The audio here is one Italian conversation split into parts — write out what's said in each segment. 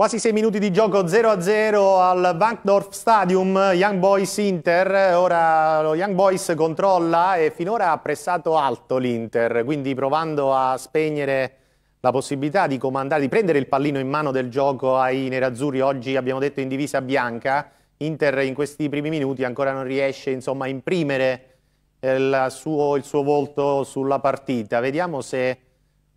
Quasi sei minuti di gioco 0-0 al Bankdorf Stadium, Young Boys Inter, ora lo Young Boys controlla e finora ha pressato alto l'Inter, quindi provando a spegnere la possibilità di comandare, di prendere il pallino in mano del gioco ai nerazzurri, oggi abbiamo detto in divisa bianca, Inter in questi primi minuti ancora non riesce insomma, a imprimere il eh, suo, il suo volto sulla partita, vediamo se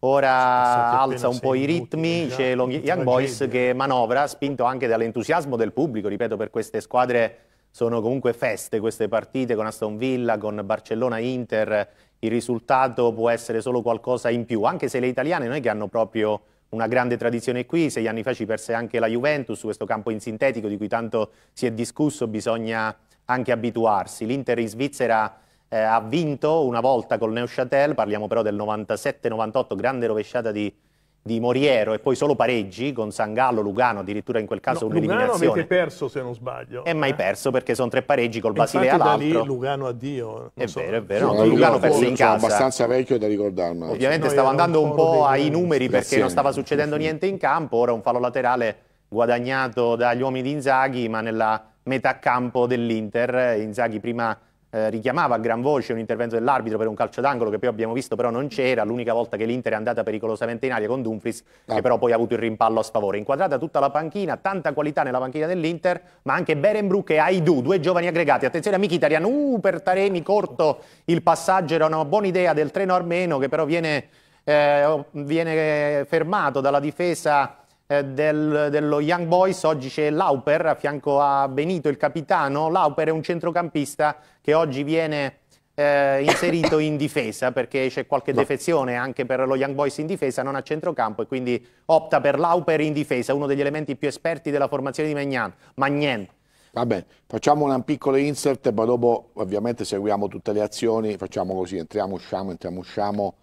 ora alza un po' i ritmi, c'è eh, Young Boys che manovra, spinto anche dall'entusiasmo del pubblico, ripeto, per queste squadre sono comunque feste queste partite con Aston Villa, con Barcellona-Inter, il risultato può essere solo qualcosa in più, anche se le italiane noi che hanno proprio una grande tradizione qui, sei anni fa ci perse anche la Juventus su questo campo in sintetico di cui tanto si è discusso, bisogna anche abituarsi. L'Inter in Svizzera eh, ha vinto una volta col Neuchâtel, parliamo però del 97-98, grande rovesciata di, di Moriero e poi solo pareggi con San Gallo, Lugano, addirittura in quel caso no, un'eliminazione. Lugano avete perso se non sbaglio. E eh? mai eh? perso perché sono tre pareggi col Basilea l'altro. Lì, Lugano addio. È so. vero, è vero, sì, no, Lugano perse in casa. Sono abbastanza vecchio da ricordarmi. Ovviamente stavo andando un po' ai numeri perché non stava succedendo niente in campo, ora un fallo laterale guadagnato dagli uomini di Inzaghi ma nella metà campo dell'Inter, Inzaghi prima eh, richiamava a gran voce un intervento dell'arbitro per un calcio d'angolo che poi abbiamo visto però non c'era, l'unica volta che l'Inter è andata pericolosamente in aria con Dumfries che ah. però poi ha avuto il rimpallo a sfavore. Inquadrata tutta la panchina, tanta qualità nella panchina dell'Inter, ma anche Berenbruck e Aidu, due giovani aggregati. Attenzione a Mkhitaryan, uh, per Taremi corto il passaggio, era una buona idea del treno armeno che però viene, eh, viene fermato dalla difesa eh, del, dello Young Boys, oggi c'è Lauper a fianco a Benito, il capitano. Lauper è un centrocampista che oggi viene eh, inserito in difesa perché c'è qualche defezione anche per lo Young Boys in difesa, non a centrocampo e quindi opta per Lauper in difesa, uno degli elementi più esperti della formazione di Magnan. Magnan. Vabbè, facciamo un piccolo insert, ma dopo ovviamente seguiamo tutte le azioni, facciamo così, entriamo, usciamo, entriamo, usciamo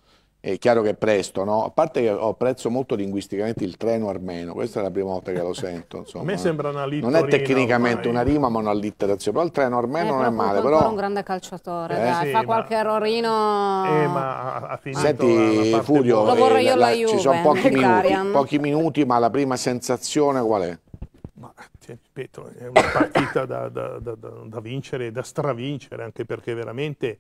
è chiaro che è presto, no? A parte che apprezzo molto linguisticamente il treno armeno, questa è la prima volta che lo sento. Insomma. A me sembra una litterina. Non è tecnicamente ormai. una rima, ma una un'allitterazione. Però il treno armeno eh, non è male. Però è un grande calciatore, eh? dai, sì, fa ma... qualche errorino. Eh, ma ha finito Senti, la, Fulvio, lo vorrei eh, io la, la Juve, ci sono pochi eh, minuti, pochi minuti, ma la prima sensazione qual è? Ma ti ripeto, è una partita da, da, da, da vincere, da stravincere, anche perché veramente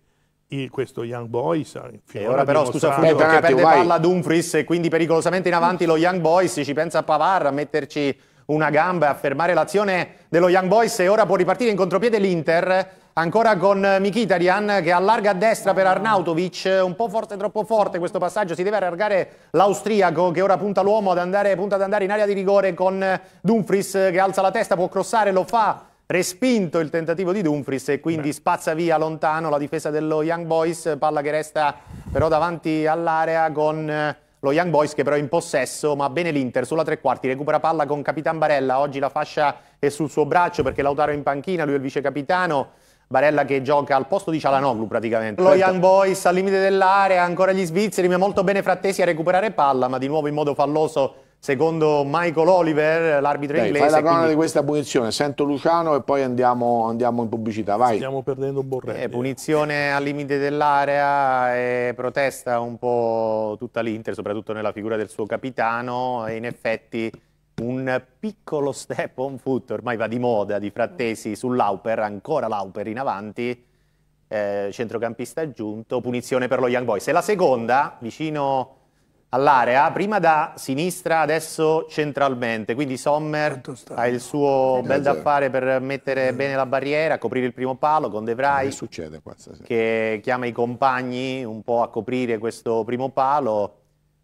questo Young Boys. Eh, e ora però, scusa, Fulvio, perché perde vai. palla Dumfries e quindi pericolosamente in avanti lo Young Boys, ci pensa Pavar a metterci una gamba a fermare l'azione dello Young Boys e ora può ripartire in contropiede l'Inter, ancora con Mkhitaryan che allarga a destra per Arnautovic, un po' forte, troppo forte questo passaggio, si deve allargare l'austriaco che ora punta l'uomo ad andare, punta ad andare in area di rigore con Dumfries che alza la testa, può crossare, lo fa respinto il tentativo di Dumfries e quindi Beh. spazza via lontano la difesa dello Young Boys, palla che resta però davanti all'area con eh, lo Young Boys che però è in possesso, ma bene l'Inter sulla tre quarti, recupera palla con Capitan Barella, oggi la fascia è sul suo braccio perché Lautaro è in panchina, lui è il vice capitano. Barella che gioca al posto di Cialanoglu praticamente. Lo certo. Young Boys al limite dell'area, ancora gli svizzeri, ma molto bene Frattesi a recuperare palla, ma di nuovo in modo falloso Secondo Michael Oliver, l'arbitro Dai, inglese... Fai la cronaca quindi... di questa punizione, sento Luciano e poi andiamo, andiamo in pubblicità, vai. Stiamo perdendo Borrelli. Eh, eh, punizione al limite dell'area, e protesta un po' tutta l'Inter, soprattutto nella figura del suo capitano e in effetti un piccolo step on foot, ormai va di moda, di Frattesi sull'Auper, ancora l'Auper in avanti, eh, centrocampista aggiunto, punizione per lo Young Boys. E la seconda, vicino all'area, prima da sinistra, adesso centralmente, quindi Sommer ha il suo bel da fare per mettere eh. bene la barriera, coprire il primo palo con De Vrij, eh, succede, che chiama i compagni un po' a coprire questo primo palo,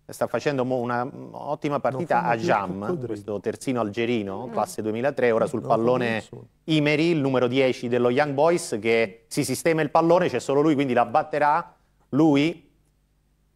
sta facendo un'ottima partita a Jam, questo terzino algerino, mm. classe 2003, ora sul pallone Imeri, il numero 10 dello Young Boys, che si sistema il pallone, c'è solo lui, quindi la batterà lui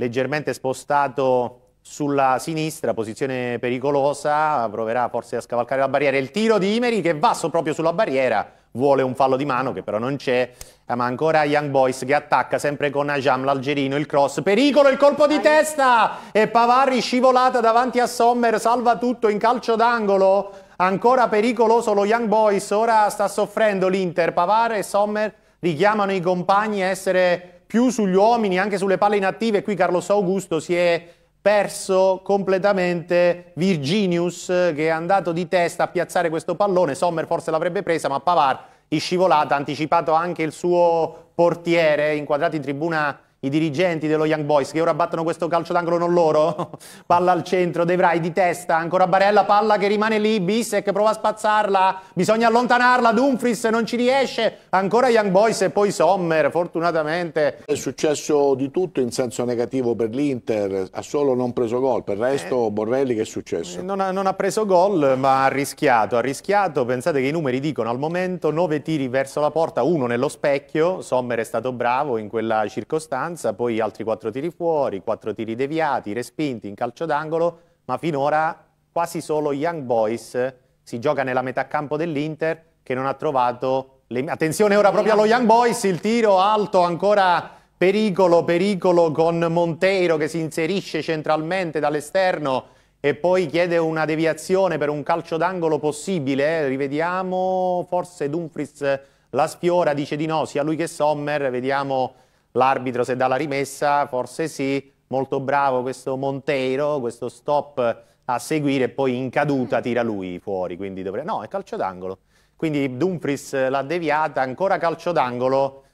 leggermente spostato sulla sinistra, posizione pericolosa, proverà forse a scavalcare la barriera. Il tiro di Imeri che va proprio sulla barriera, vuole un fallo di mano che però non c'è, eh, ma ancora Young Boys che attacca sempre con Ajam l'algerino, il cross, pericolo, il colpo di testa e Pavarri scivolata davanti a Sommer, salva tutto in calcio d'angolo, ancora pericoloso lo Young Boys, ora sta soffrendo l'Inter, Pavar e Sommer richiamano i compagni a essere più sugli uomini, anche sulle palle inattive. Qui Carlos Augusto si è perso completamente Virginius che è andato di testa a piazzare questo pallone. Sommer forse l'avrebbe presa, ma Pavar è scivolata ha anticipato anche il suo portiere inquadrato in tribuna i dirigenti dello Young Boys che ora battono questo calcio d'angolo non loro, palla al centro, De Vrij di testa, ancora Barella, palla che rimane lì, Bissek prova a spazzarla, bisogna allontanarla, Dumfries non ci riesce, ancora Young Boys e poi Sommer, fortunatamente. È successo di tutto in senso negativo per l'Inter, ha solo non preso gol, per il resto eh, Borrelli che è successo? Eh, non ha, non ha preso gol ma ha rischiato, ha rischiato, pensate che i numeri dicono al momento 9 tiri verso la porta, uno nello specchio, Sommer è stato bravo in quella circostanza, distanza, poi altri quattro tiri fuori, quattro tiri deviati, respinti in calcio d'angolo, ma finora quasi solo Young Boys si gioca nella metà campo dell'Inter che non ha trovato... Le... Attenzione ora proprio allo Young Boys, il tiro alto ancora pericolo, pericolo con Monteiro che si inserisce centralmente dall'esterno e poi chiede una deviazione per un calcio d'angolo possibile. Eh? Rivediamo, forse Dumfries la sfiora, dice di no, sia lui che Sommer, vediamo l'arbitro se dà la rimessa, forse sì, molto bravo questo Monteiro, questo stop a seguire e poi in caduta tira lui fuori, quindi dovrebbe... No, è calcio d'angolo. Quindi Dumfries l'ha deviata, ancora calcio d'angolo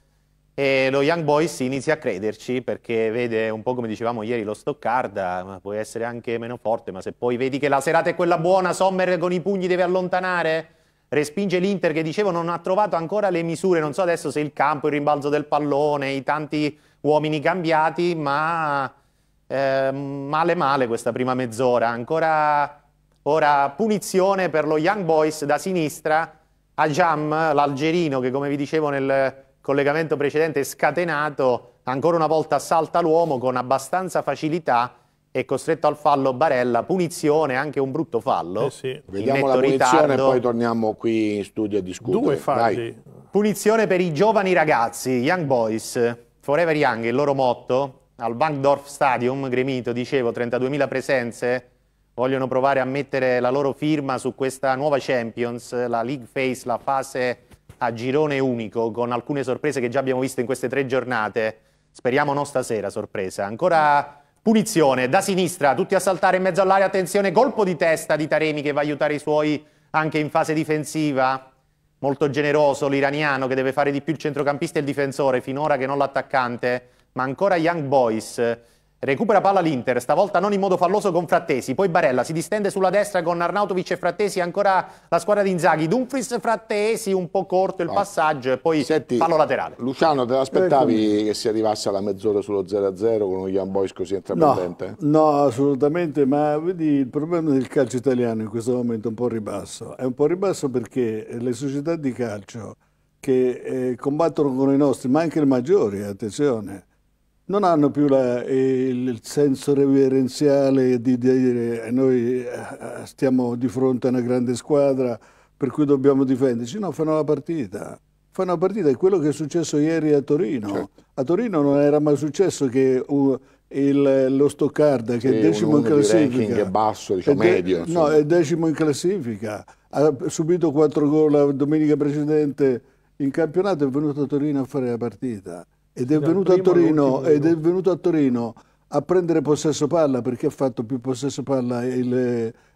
e lo Young Boys inizia a crederci perché vede un po' come dicevamo ieri lo Stoccarda, può essere anche meno forte, ma se poi vedi che la serata è quella buona, Sommer con i pugni deve allontanare respinge l'Inter che dicevo non ha trovato ancora le misure, non so adesso se il campo, il rimbalzo del pallone, i tanti uomini cambiati, ma eh, male male questa prima mezz'ora, ancora ora punizione per lo Young Boys da sinistra, Ajam, l'algerino che come vi dicevo nel collegamento precedente è scatenato, ancora una volta salta l'uomo con abbastanza facilità è costretto al fallo Barella, punizione, anche un brutto fallo. Eh sì. Vediamo la punizione e poi torniamo qui in studio a discutere. Due falli. Dai. Punizione per i giovani ragazzi, Young Boys, Forever Young, il loro motto, al Bankdorf Stadium, Gremito, dicevo, 32.000 presenze, vogliono provare a mettere la loro firma su questa nuova Champions, la League Face, la fase a girone unico, con alcune sorprese che già abbiamo visto in queste tre giornate. Speriamo non stasera, sorpresa. Ancora Punizione da sinistra, tutti a saltare in mezzo all'area, attenzione, colpo di testa di Taremi che va a aiutare i suoi anche in fase difensiva. Molto generoso l'iraniano che deve fare di più il centrocampista e il difensore, finora che non l'attaccante, ma ancora Young Boys. Recupera palla l'Inter, stavolta non in modo falloso con Frattesi, poi Barella si distende sulla destra con Arnautovic e Frattesi, ancora la squadra di Inzaghi, Dumfries Frattesi un po' corto il ah. passaggio e poi Senti, fallo laterale. Luciano, te l'aspettavi eh, che si arrivasse alla mezz'ora sullo 0-0 con un Jan Boys così intraprendente? No, no, assolutamente, ma vedi il problema del calcio italiano in questo momento è un po' ribasso, è un po' ribasso perché le società di calcio che eh, combattono con i nostri, ma anche le maggiori, attenzione, non hanno più la, il senso reverenziale di dire eh, noi eh, stiamo di fronte a una grande squadra per cui dobbiamo difenderci, no, fanno la partita. Fanno la partita, è quello che è successo ieri a Torino. Certo. A Torino non era mai successo che uh, il, lo Stoccarda, che sì, è decimo in classifica... Che è basso, diciamo, è de- medio. Insomma. No, è decimo in classifica. Ha subito quattro gol la domenica precedente in campionato, e è venuto a Torino a fare la partita ed è, venuto a, Torino, ed è venuto a Torino a prendere possesso palla perché ha fatto più possesso palla il,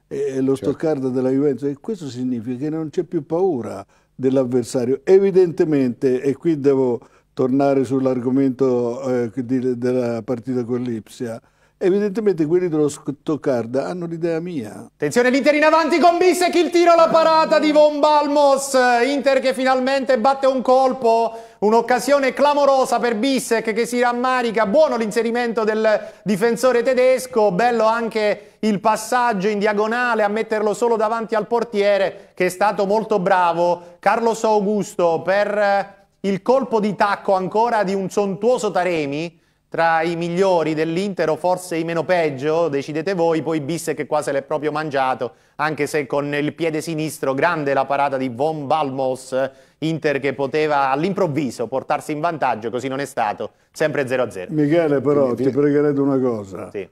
e lo certo. Stoccarda della Juventus e questo significa che non c'è più paura dell'avversario evidentemente e qui devo tornare sull'argomento eh, della partita con l'Ipsia Evidentemente quelli dello Stoccarda hanno l'idea mia. Attenzione l'Inter in avanti con Bissek, il tiro, la parata di Von Balmos. Inter che finalmente batte un colpo, un'occasione clamorosa per Bissek che si rammarica. Buono l'inserimento del difensore tedesco, bello anche il passaggio in diagonale a metterlo solo davanti al portiere che è stato molto bravo. Carlos Augusto per il colpo di tacco ancora di un sontuoso Taremi tra i migliori dell'Inter o forse i meno peggio, decidete voi, poi Bissek qua se l'è proprio mangiato, anche se con il piede sinistro, grande la parata di Von Balmos, Inter che poteva all'improvviso portarsi in vantaggio, così non è stato, sempre 0-0. Michele però Quindi, ti pregherei di una cosa. Sì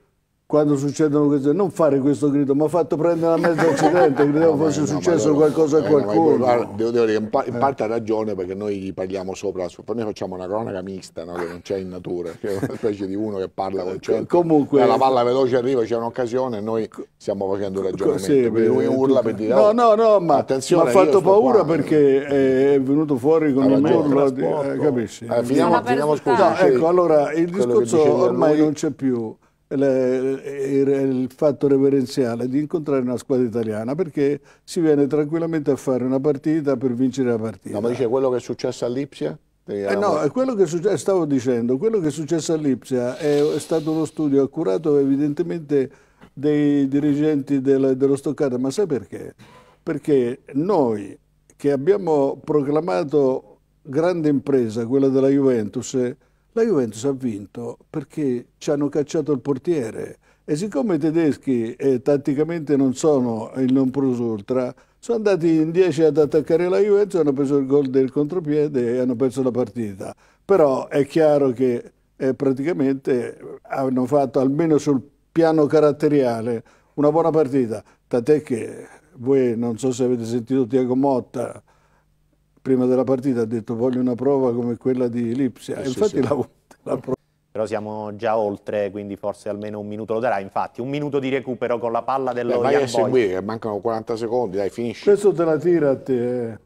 quando succedono queste non fare questo grido mi ha fatto prendere la mezza accidente, credevo no, fosse no, successo no, qualcosa a qualcuno guarda, devo dire che in, pa in eh. parte ha ragione perché noi parliamo sopra poi noi facciamo una cronaca mista che non c'è in natura è una specie di uno che parla con eh, cioè, comunque la palla veloce arriva c'è un'occasione e noi stiamo facendo un ragionamento sì, lui urla per dire oh, no no no ma mi ha fatto paura qua, perché è venuto fuori con il urlo eh, capisci eh, finiamo, finiamo scusa ecco allora il discorso ormai non c'è più il fatto reverenziale di incontrare una squadra italiana perché si viene tranquillamente a fare una partita per vincere la partita. No, ma dice quello che è successo all'Ipsia? Eh no, quello che succe- stavo dicendo, quello che è successo all'Ipsia è, stato uno studio accurato evidentemente dei dirigenti del, dello Stoccarda, ma sai perché? Perché noi che abbiamo proclamato grande impresa, quella della Juventus, la Juventus ha vinto perché ci hanno cacciato il portiere e siccome i tedeschi eh, tatticamente non sono il non plus ultra, sono andati in 10 ad attaccare la Juventus, hanno preso il gol del contropiede e hanno perso la partita. Però è chiaro che eh, praticamente hanno fatto almeno sul piano caratteriale una buona partita, tant'è che voi non so se avete sentito Tiago Motta prima della partita ha detto voglio una prova come quella di Lipsia, sì, infatti sì, l'ha avuta la prova. Però siamo già oltre, quindi forse almeno un minuto lo darà. Infatti, un minuto di recupero con la palla dell'Orient Boys. Vai a seguire, mancano 40 secondi, dai, finisci. Questo te la tira a te. Eh.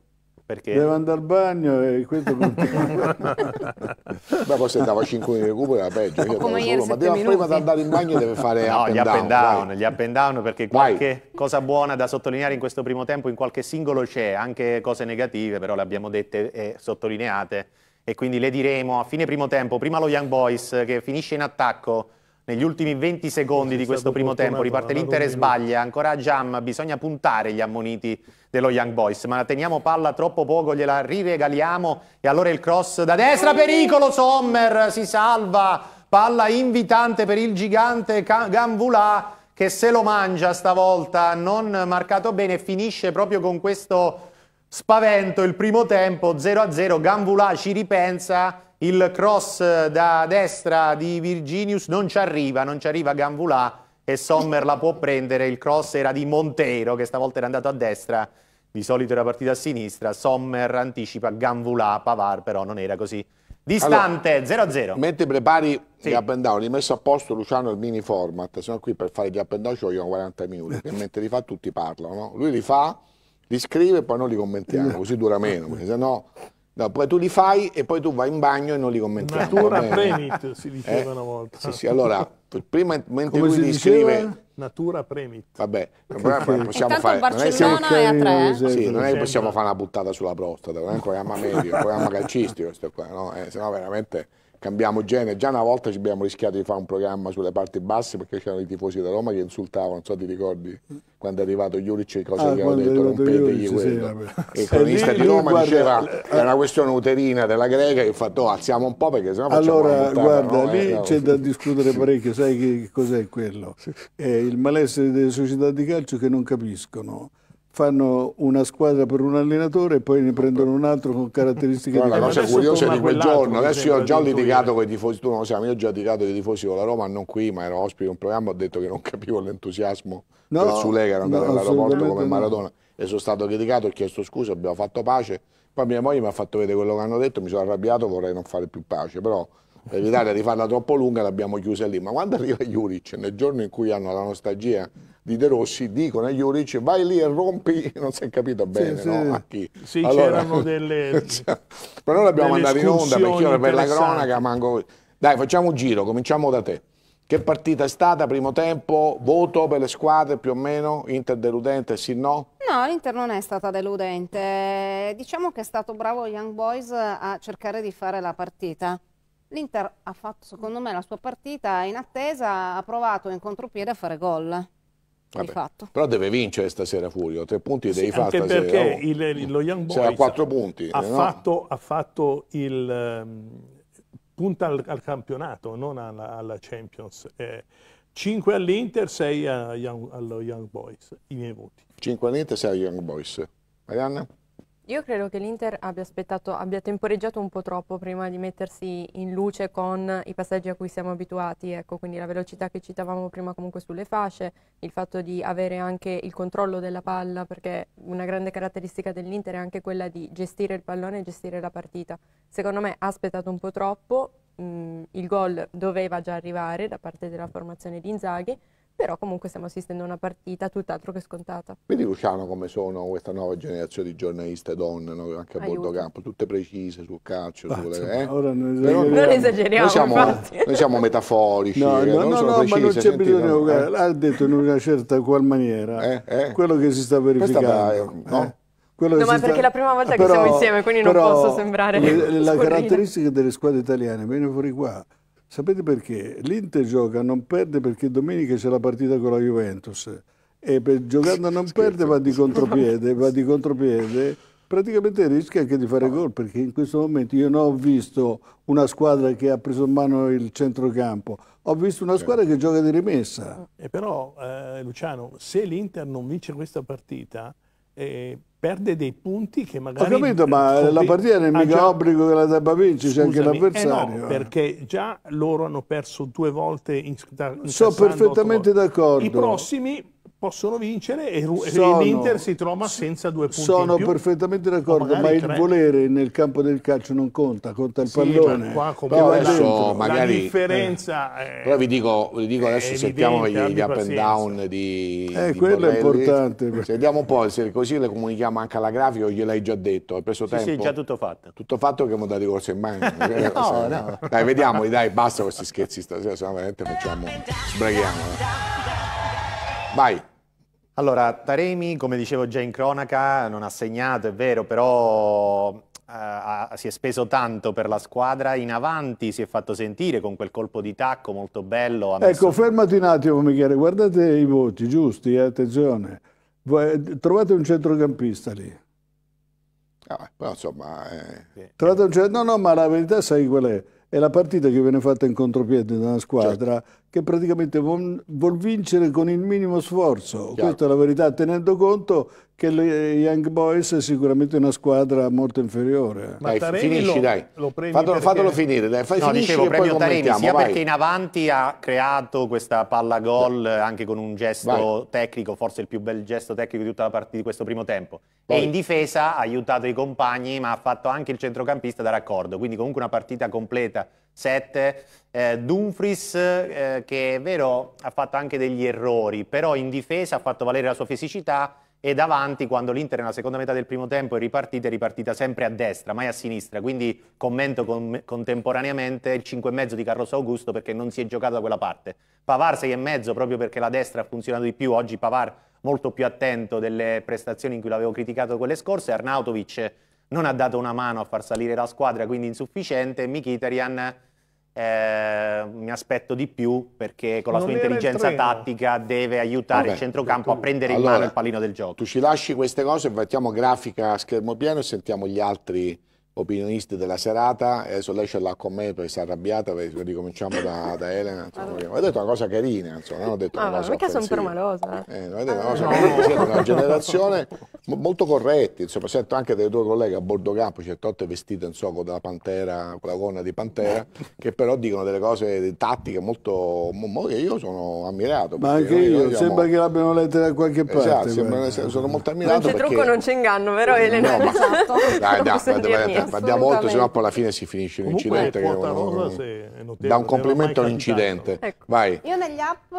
Perché... Deve andare al bagno e questo continua. Beh, poi se dava 5 minuti di recupero era peggio. Io come ieri solo, ma deve prima di andare in bagno deve fare no, up gli up and down. down gli up and down perché qualche vai. cosa buona da sottolineare in questo primo tempo in qualche singolo c'è, anche cose negative però le abbiamo dette e sottolineate e quindi le diremo a fine primo tempo. Prima lo Young Boys che finisce in attacco negli ultimi 20 secondi di questo primo tempo, riparte l'Inter e sbaglia, ancora a Jam, bisogna puntare gli ammoniti dello Young Boys, ma la teniamo palla troppo poco, gliela riregaliamo e allora il cross da destra, pericolo, Sommer si salva, palla invitante per il gigante Ganvula che se lo mangia stavolta, non marcato bene, finisce proprio con questo spavento il primo tempo, 0-0, Ganvula ci ripensa, il cross da destra di Virginius non ci arriva, non ci arriva Ganvula e Sommer la può prendere, il cross era di Monteiro che stavolta era andato a destra di solito era partita a sinistra, Sommer anticipa, Ganvulà, Pavar però non era così distante 0-0. Allora, mentre prepari sì. gli up and down, rimesso a posto Luciano il mini format, se no qui per fare gli up and down ci vogliono 40 minuti, che mentre li fa tutti parlano, no? lui li fa, li scrive e poi noi li commentiamo, così dura meno, perché se no No, poi tu li fai e poi tu vai in bagno e non li commenti. Natura ecco, premit si diceva eh? una volta. Sì, sì, allora, prima mentre Come lui li scrive... Natura premit. Vabbè, possiamo fare... Non è, siamo, è a tre. Eh? Sì, non è che possiamo fare una buttata sulla prostata, non è un programma medico, è un programma calcistico questo qua, no? Eh, sennò veramente cambiamo genere. Già una volta ci abbiamo rischiato di fare un programma sulle parti basse perché c'erano i tifosi da Roma che insultavano, non so ti ricordi, quando è arrivato Juric cosa ah, gli hanno detto, rompetegli quello. Sì, il cronista di Roma guarda, diceva è eh. una questione uterina della Greca e ho fatto oh, alziamo un po' perché sennò facciamo Allora buttata, guarda, no? lì eh, no. c'è da discutere parecchio, sai che cos'è quello? È il malessere delle società di calcio che non capiscono fanno una squadra per un allenatore e poi ne prendono un altro con caratteristiche no, diverse. La cosa curiosa di quel giorno, adesso io ho già litigato con i tifosi, tu non lo sai, ma io ho già litigato con i tifosi con la Roma, non qui, ma ero ospite in un programma, ho detto che non capivo l'entusiasmo no, per Zulega no, andare all'aeroporto come Maradona. E sono stato criticato, ho chiesto scusa, abbiamo fatto pace, poi mia moglie mi ha fatto vedere quello che hanno detto, mi sono arrabbiato, vorrei non fare più pace, però per evitare di farla troppo lunga l'abbiamo chiusa lì. Ma quando arriva Juric, nel giorno in cui hanno la nostalgia di De Rossi dicono agli Urici vai lì e rompi, non si è capito bene sì, no? sì. sì allora, c'erano delle cioè, però noi l'abbiamo andato in onda perché io per la cronaca manco dai facciamo un giro, cominciamo da te che partita è stata, primo tempo, voto per le squadre più o meno, Inter deludente, sì no? No, l'Inter non è stata deludente, diciamo che è stato bravo Young Boys a cercare di fare la partita. L'Inter ha fatto secondo me la sua partita in attesa, ha provato in contropiede a fare gol Vabbè. Fatto. Però deve vincere stasera Furio, tre punti sì, devi fare stasera. perché oh. il, lo Young Boys ha, quattro punti, ha, no? fatto, ha fatto il... Um, punta al, al, campionato, non alla, alla Champions. Eh, 5 all'Inter, 6 allo Young Boys, i miei voti. 5 all'Inter, 6 allo Young Boys. Marianna? Io credo che l'Inter abbia, abbia temporeggiato un po' troppo prima di mettersi in luce con i passaggi a cui siamo abituati, ecco, quindi la velocità che citavamo prima comunque sulle fasce, il fatto di avere anche il controllo della palla, perché una grande caratteristica dell'Inter è anche quella di gestire il pallone e gestire la partita. Secondo me ha aspettato un po' troppo, mh, mm, il gol doveva già arrivare da parte della formazione di Inzaghi, però comunque stiamo assistendo a una partita tutt'altro che scontata. Quindi Luciano come sono questa nuova generazione di giornaliste donne, no? anche a Aiuto. bordo campo, tutte precise sul calcio, ah, sulle... eh? non, esageriamo. non esageriamo. Noi siamo, noi siamo metaforici, no, eh, no, non no, sono no, precise, ma non c'è bisogno, eh? l'ha detto in una certa qual maniera, eh, eh? quello che si sta verificando. Questa, eh. no, ma perché è la prima volta però, che siamo insieme, quindi non posso sembrare... Le, la caratteristica delle squadre italiane viene fuori qua Sapete perché? L'Inter gioca non perde perché domenica c'è la partita con la Juventus e per, giocando a non perde va di contropiede, va di contropiede praticamente rischia anche di fare gol perché in questo momento io non ho visto una squadra che ha preso in mano il centrocampo, ho visto una certo. squadra che gioca di rimessa. E però eh, Luciano, se l'Inter non vince questa partita eh, perde dei punti che magari... Ho capito, eh, ma la partita non è ah, mica già... obbligo che la debba vincere, c'è anche l'avversario. Eh no, eh. perché già loro hanno perso due volte in, in Sono perfettamente d'accordo. I prossimi possono vincere e, sono, l'Inter si trova senza due punti Sono perfettamente d'accordo, ma il tre. volere nel campo del calcio non conta, conta il sì, pallone. Ma qua no, adesso magari, la eh, differenza eh, Però vi dico, vi dico adesso sentiamo gli, gli up and down di Eh, di quello Borrelli. è importante. Sentiamo un po', se così le comunichiamo anche alla grafica, gliel'hai già detto, hai preso tempo. Sì, sì, già tutto fatto. Tutto fatto che mi da ricorso in mano. Eh, no, no. Dai, vediamo, dai, basta questi scherzi stasera, se no veramente facciamo sbraghiamo. Eh. Vai. Allora, Taremi, come dicevo già in cronaca, non ha segnato, è vero, però eh, si è speso tanto per la squadra, in avanti si è fatto sentire con quel colpo di tacco molto bello. Ecco, messo... Ecco, fermati un attimo Michele, guardate i voti giusti, eh, attenzione, eh, trovate un centrocampista lì. Ah, però insomma... Eh... Sì. Trovate un centrocampista, no no, ma la verità sai qual è? È la partita che viene fatta in contropiede da una squadra certo che praticamente vuol, vuol vincere con il minimo sforzo. Chiaro. Questa è la verità, tenendo conto che le Young Boys è sicuramente una squadra molto inferiore. Ma dai, finisci, lo, dai. Lo fatelo, perché... fatelo, finire, dai. Fai, no, finisci dicevo, premio Taremi sia vai. perché in avanti ha creato questa palla gol anche con un gesto vai. tecnico, forse il più bel gesto tecnico di tutta la partita di questo primo tempo. Poi. E in difesa ha aiutato i compagni, ma ha fatto anche il centrocampista da raccordo. Quindi comunque una partita completa. 7 eh, Dumfries eh, perché è vero, ha fatto anche degli errori, però in difesa ha fatto valere la sua fisicità e davanti, quando l'Inter nella seconda metà del primo tempo è ripartita, è ripartita sempre a destra, mai a sinistra. Quindi commento con, contemporaneamente il 5,5 di Carlos Augusto perché non si è giocato da quella parte. Pavar 6,5 proprio perché la destra ha funzionato di più, oggi Pavar molto più attento delle prestazioni in cui l'avevo criticato quelle scorse, Arnautovic non ha dato una mano a far salire la squadra, quindi insufficiente, Mkhitaryan eh, mi aspetto di più perché con la non sua intelligenza tattica deve aiutare Vabbè, il centrocampo tu, a prendere allora, in mano il pallino del gioco. Tu ci lasci queste cose, mettiamo grafica a schermo pieno e sentiamo gli altri opinionisti della serata adesso lei ce l'ha con me perché si è arrabbiata perché ricominciamo da, da Elena insomma, allora. ho detto una cosa carina insomma, ho detto ah, una cosa mica sono permalosa eh, eh detto una cosa carina ah, siete una generazione molto corretti insomma sento anche delle tue colleghe a bordo campo certe cioè, volte vestite so, con la pantera con la gonna di pantera eh. che però dicono delle cose delle tattiche molto che io sono ammirato ma anche io, io diciamo, sembra che l'abbiano letta da qualche esatto, parte esatto, sembra, sono molto ammirato non c'è trucco non c'è inganno vero Elena no, ma, esatto dai, dai, dai, dai, dai parliamo molto, sennò poi alla fine si finisce un incidente. Che da un complimento all'incidente. Ecco. Vai. Io negli app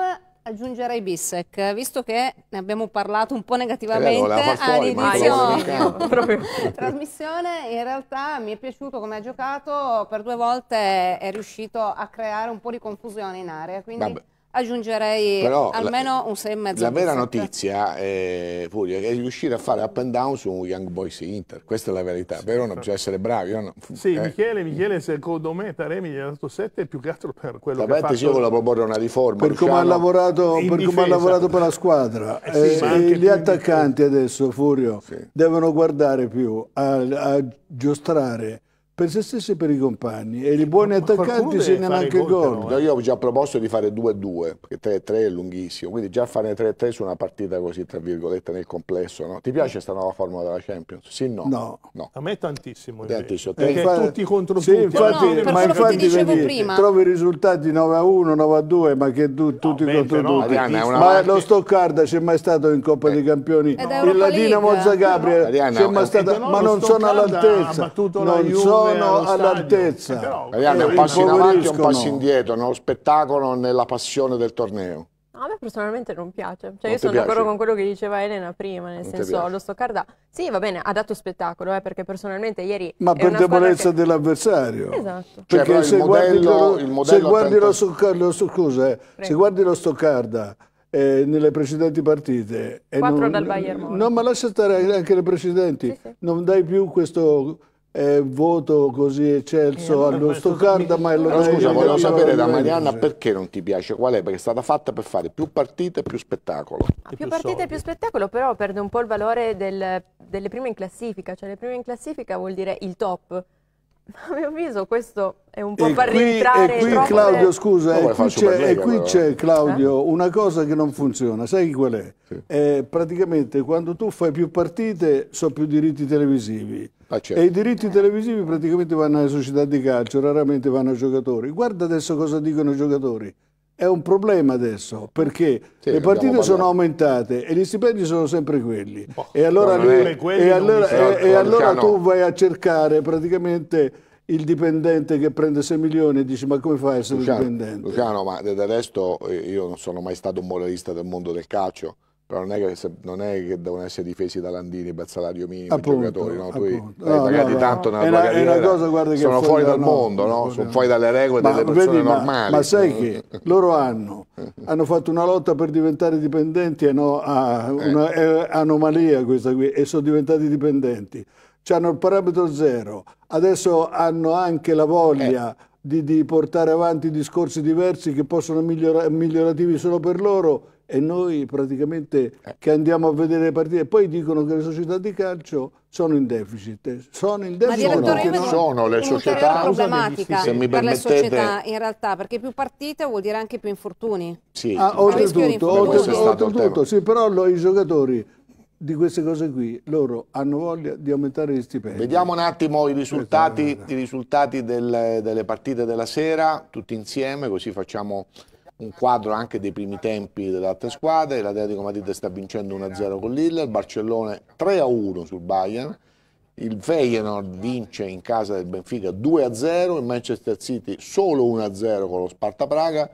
aggiungerei Bissec, visto che ne abbiamo parlato un po' eh, negativamente all'inizio della trasmissione, in realtà mi è piaciuto come ha giocato, per due volte è riuscito a creare un po' di confusione in area, quindi Vabbè aggiungerei Però almeno la, un 6 e mezzo. La vera notizia eh, è, Furia, è riuscire a fare up and down su un Young Boys Inter, questa è la verità, sì, però non bisogna essere bravi. No? Sì, eh. Michele, Michele, secondo me Taremi gli ha dato 7 più che altro per quello Sapete, che ha fatto. io volevo proporre una riforma. Per come, ha diciamo, lavorato, per come ha lavorato, per la squadra. Eh sì, eh, gli attaccanti adesso, Furio, sì. devono guardare più a, a giostrare per se stessi e per i compagni e i buoni attaccanti segnano anche gol. gol. Però, eh. Io ho già proposto di fare 2-2 perché 3-3 è lunghissimo, quindi già fare 3-3 su una partita così tra virgolette nel complesso, no? Ti piace questa eh. nuova formula della Champions? Sì no. No. no. A me tantissimo Tantissimo. Perché infatti, tutti contro sì, tutti. Infatti, no, no, ma infatti vedi, trovi i risultati 9-1, 9-2, ma che tu, tutti contro tutti. Arianna, ma marche... lo Stoccarda c'è mai stato in Coppa eh. dei Campioni, il Latina Mozza Gabriel c'è ma non sono all'altezza. Non sono sono all'altezza. Eh, però, Ragazzi, un passo in avanti e un passo indietro, nello spettacolo, nella passione del torneo. No, a me personalmente non piace. Cioè, non io sono d'accordo con quello che diceva Elena prima, nel non senso, lo Stoccarda. Sì, va bene, ha dato spettacolo, eh, perché personalmente ieri. Ma per debolezza che... dell'avversario. Esatto. Perché cioè, se, modello, guardi lo, se, guardi lo, Stoccarda, scusa, eh, se guardi lo Stoccarda eh, nelle precedenti partite. Eh, Quattro non, dal Bayern. No, ma lascia stare anche le precedenti. Sì, sì. Non dai più questo eh, voto così eccelso eh, allo Stoccarda, ma è lo allora, Scusa, voglio sapere da Marianna perché non ti piace, qual è? Perché è stata fatta per fare più partite e più spettacolo. Ah, più, più partite e più spettacolo, però perde un po' il valore del, delle prime in classifica, cioè le prime in classifica vuol dire il top. a mio avviso questo è un po' e per qui, E qui Claudio, le... scusa, no, e eh, qui c'è eh, Claudio eh? una cosa che non funziona, sai qual è? Sì. Eh, praticamente quando tu fai più partite so più diritti televisivi, Ah, certo. E i diritti televisivi praticamente vanno alle società di calcio, raramente vanno ai giocatori. Guarda adesso cosa dicono i giocatori. È un problema adesso perché sì, le partite sono aumentate e gli stipendi sono sempre quelli. Oh, e allora, lui, quelli e allora, e, e allora tu vai a cercare praticamente il dipendente che prende 6 milioni e dici ma come fai a essere Luciano, dipendente? Luciano, ma del resto eh, io non sono mai stato un moralista del mondo del calcio, però non è, che, se, non è che devono essere difesi da Landini per salario minimo appunto, i giocatori no? tu hai no, pagato no, tanto nella tua carriera cosa, guarda, sono fuori dal mondo no? sono fuori dalle regole ma, delle persone vedi, normali ma, ma, sai che loro hanno, hanno fatto una lotta per diventare dipendenti eh. è no, ah, una, eh. anomalia questa qui e sono diventati dipendenti C hanno il parametro zero adesso hanno anche la voglia eh. di, di, portare avanti discorsi diversi che possono migliorare migliorativi solo per loro e noi praticamente eh. che andiamo a vedere le partite poi dicono che le società di calcio sono in deficit sono in deficit sono, perché non sono le società problematica se mi per le società in realtà perché più partite vuol dire anche più infortuni sì, ah, oltretutto, oltretutto sì, però lo, i giocatori di queste cose qui loro hanno voglia di aumentare gli stipendi vediamo un attimo i risultati, esatto. i risultati del, delle partite della sera tutti insieme così facciamo un quadro anche dei primi tempi delle altre squadre, l'Atletico Madrid sta vincendo 1-0 con Lille, il Barcellona 3-1 sul Bayern, il Feyenoord vince in casa del Benfica 2-0, il Manchester City solo 1-0 con lo Sparta Praga,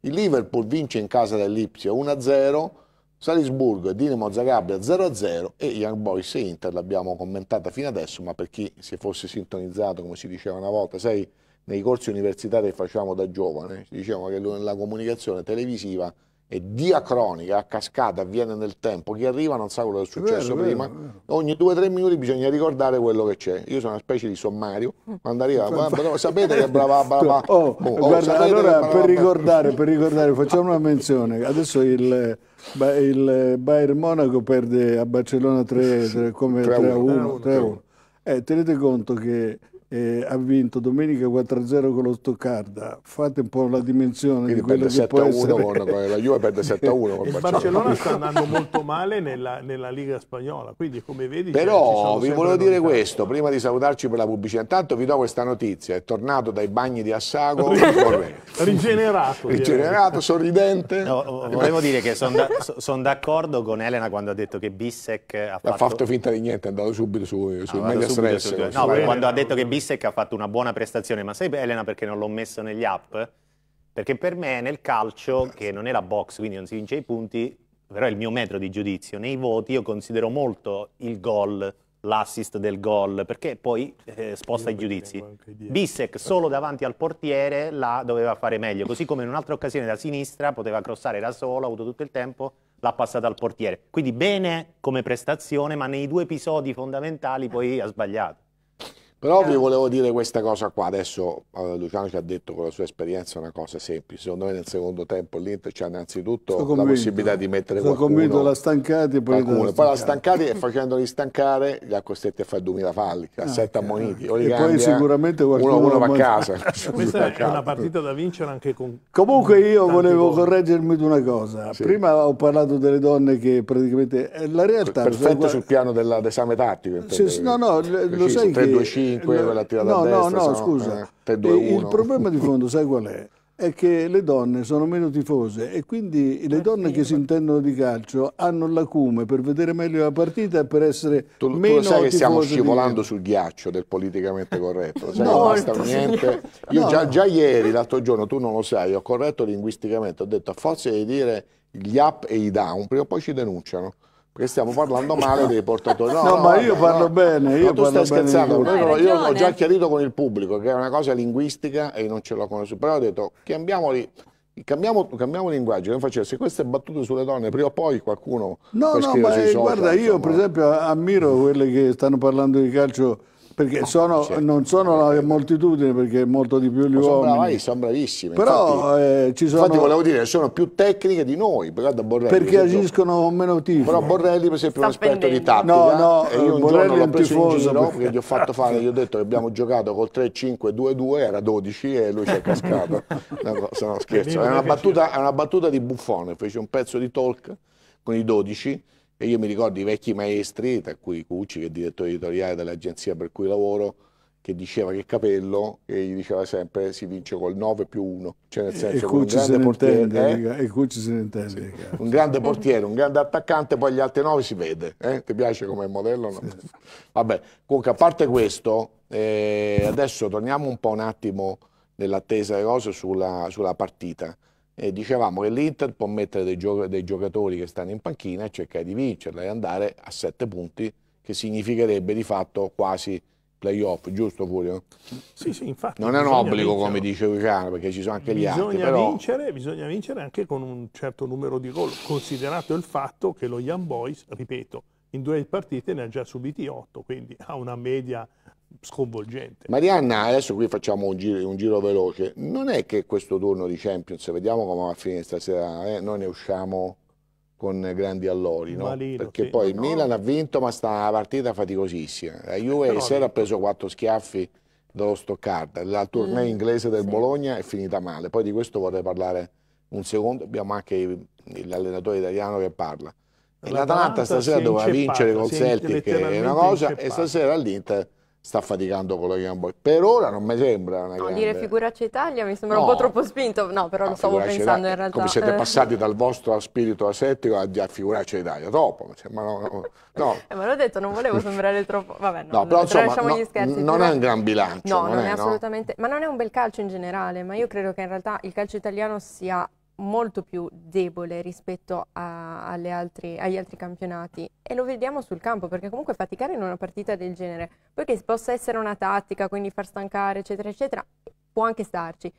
il Liverpool vince in casa dell'Ipsia 1-0, Salisburgo e Dinamo Zagabria 0-0 e Young Boys e Inter l'abbiamo commentata fino adesso, ma per chi si fosse sintonizzato, come si diceva una volta, sei nei corsi universitari che facciamo da giovane, diciamo che la comunicazione televisiva è diacronica, a cascata, avviene nel tempo, chi arriva non sa quello che è successo vero, prima, vero, vero. ogni due o tre minuti bisogna ricordare quello che c'è, io sono una specie di sommario, quando arriva, sapete che brava, brava, oh, boh, oh, guarda, allora brava, per, ricordare, per ricordare, facciamo una menzione, adesso il il Bayern Monaco perde a Barcellona 3, 3, 3 1, 1. Eh, tenete conto che eh, ha vinto domenica 4-0 con lo Stoccarda. Fate un po' la dimensione Quindi di quello che può essere. Con, la Juve perde 7-1 con il Barcellona. sta andando molto male nella, nella, Liga Spagnola, quindi come vedi... Però vi volevo dire questo, prima di salutarci per la pubblicità, intanto vi do questa notizia, è tornato dai bagni di Assago rigenerato. rigenerato, sorridente. No, volevo dire che sono son d'accordo con Elena quando ha detto che Bissec ha fatto... Ha fatto finta di niente, è andato subito su, ah, sul media stress. Su, no, quando ha detto che Bissec Bissek ha fatto una buona prestazione, ma sai Elena perché non l'ho messo negli app? Perché per me nel calcio, che non è la box, quindi non si vince i punti, però è il mio metro di giudizio, nei voti io considero molto il gol, l'assist del gol, perché poi eh, sposta io i giudizi. Bissek solo davanti al portiere la doveva fare meglio, così come in un'altra occasione da sinistra poteva crossare da solo, ha avuto tutto il tempo, l'ha passata al portiere. Quindi bene come prestazione, ma nei due episodi fondamentali poi ha sbagliato. Però vi volevo dire questa cosa qua, adesso allora, Luciano ci ha detto con la sua esperienza una cosa semplice, secondo me nel secondo tempo l'Inter c'ha innanzitutto la possibilità di mettere sono qualcuno. Sono convinto, la stancati e poi qualcuno. la stancati. Poi la stancati e facendoli stancare li ha costretti a fare 2000 falli, a ah, 7 ammoniti. e poi eh. sicuramente qualcuno uno, uno va a casa. Questa è esatto. una partita da vincere anche con Comunque io volevo gol. correggermi di una cosa. Sì. Prima ho parlato delle donne che praticamente... Eh, la realtà... Perfetto cioè, sul piano dell'esame tattico. Sì, no, no, lo sai che... 3, 2, 5, 5 quella tirata no, a destra. No, no, no, scusa. Eh, il problema di fondo, sai qual è? È che le donne sono meno tifose e quindi le eh, donne che si intendono di calcio hanno l'acume per vedere meglio la partita e per essere tu, meno Tu lo sai che stiamo scivolando sul ghiaccio del politicamente corretto, sai, no, non basta niente. Io no, già, già ieri, l'altro giorno, tu non lo sai, ho corretto linguisticamente, ho detto a forza di dire gli up e i down, prima o poi ci denunciano. Perché stiamo parlando male dei portatori. No, no, no ma vabbè, io parlo no. bene. Io tu stai scherzando. Io, io ho già chiarito con il pubblico che è una cosa linguistica e non ce l'ho conosciuto. Però ho detto cambiamoli. Cambiamo, cambiamo linguaggio, non facevo, se queste battute sulle donne prima o poi qualcuno... No, no, ma eh, social, guarda, insomma. io per esempio ammiro quelle che stanno parlando di calcio perché no, sono, certo. non sono la moltitudine, perché è molto di più gli sono uomini. Bravi, sono bravissimi. Però infatti, eh, ci sono... Infatti volevo dire, sono più tecniche di noi, Borrelli, Perché per agiscono con meno tifo. Però Borrelli, per esempio, è un esperto di tattica. No, no, eh, e io un Borrelli giorno l'ho preso in giro, perché... gli ho fatto fare, gli ho detto che abbiamo giocato col 3-5-2-2, era 12 e lui ci è cascato. no, sono scherzo. È una, battuta, è una battuta di buffone, fece un pezzo di talk con i 12 e io mi ricordo i vecchi maestri, tra cui Cucci, che è direttore editoriale dell'agenzia per cui lavoro, che diceva che Capello e gli diceva sempre si vince col 9 più 1 cioè nel senso e Cucci se ne intende, eh? e Cucci se ne intende sì. un grande portiere, un grande attaccante poi gli altri 9 si vede eh? ti piace come modello? No? Sì. vabbè, comunque a parte questo eh, adesso torniamo un po' un attimo nell'attesa delle cose sulla, sulla partita eh, dicevamo che l'Inter può mettere dei, gio dei, giocatori che stanno in panchina e cercare di vincerla e andare a sette punti, che significherebbe di fatto quasi playoff, giusto Furio? Sì, sì, infatti. Non è un obbligo vincere. come dice Luciano, perché ci sono anche gli altri. Però... Vincere, bisogna vincere anche con un certo numero di gol, considerato il fatto che lo Young Boys, ripeto, in due partite ne ha già subiti otto, quindi ha una media sconvolgente. Marianna, adesso qui facciamo un giro, un giro, veloce, non è che questo turno di Champions, vediamo come va a finire stasera, eh, noi ne usciamo con grandi allori, no? Malino, perché sì. poi il no. Milan ha vinto ma sta una partita faticosissima, la Juve Però sera ha preso quattro schiaffi dallo Stoccarda, la tournée mm. inglese del sì. Bologna è finita male, poi di questo vorrei parlare un secondo, abbiamo anche l'allenatore italiano che parla. L'Atalanta stasera doveva vincere col Celtic, è una cosa, e stasera all'Inter sta faticando con la Game Boy. Per ora non mi sembra una no, grande... dire figuraccia Italia mi sembra no. un po' troppo spinto, no, però ah, lo stavo pensando in realtà. Come siete eh. passati dal vostro spirito asettico a figuraccia Italia, dopo, mi sembra... No, no. eh, ma l'ho detto, non volevo sembrare troppo... Vabbè, no, no però insomma, no, gli scherzi, non però... è un gran bilancio. No, non, non è, è assolutamente... Ma non è un bel calcio in generale, ma io credo che in realtà il calcio italiano sia molto più debole rispetto a, altri, agli altri campionati e lo vediamo sul campo perché comunque faticare in una partita del genere, poi che possa essere una tattica, quindi far stancare eccetera eccetera, può anche starci,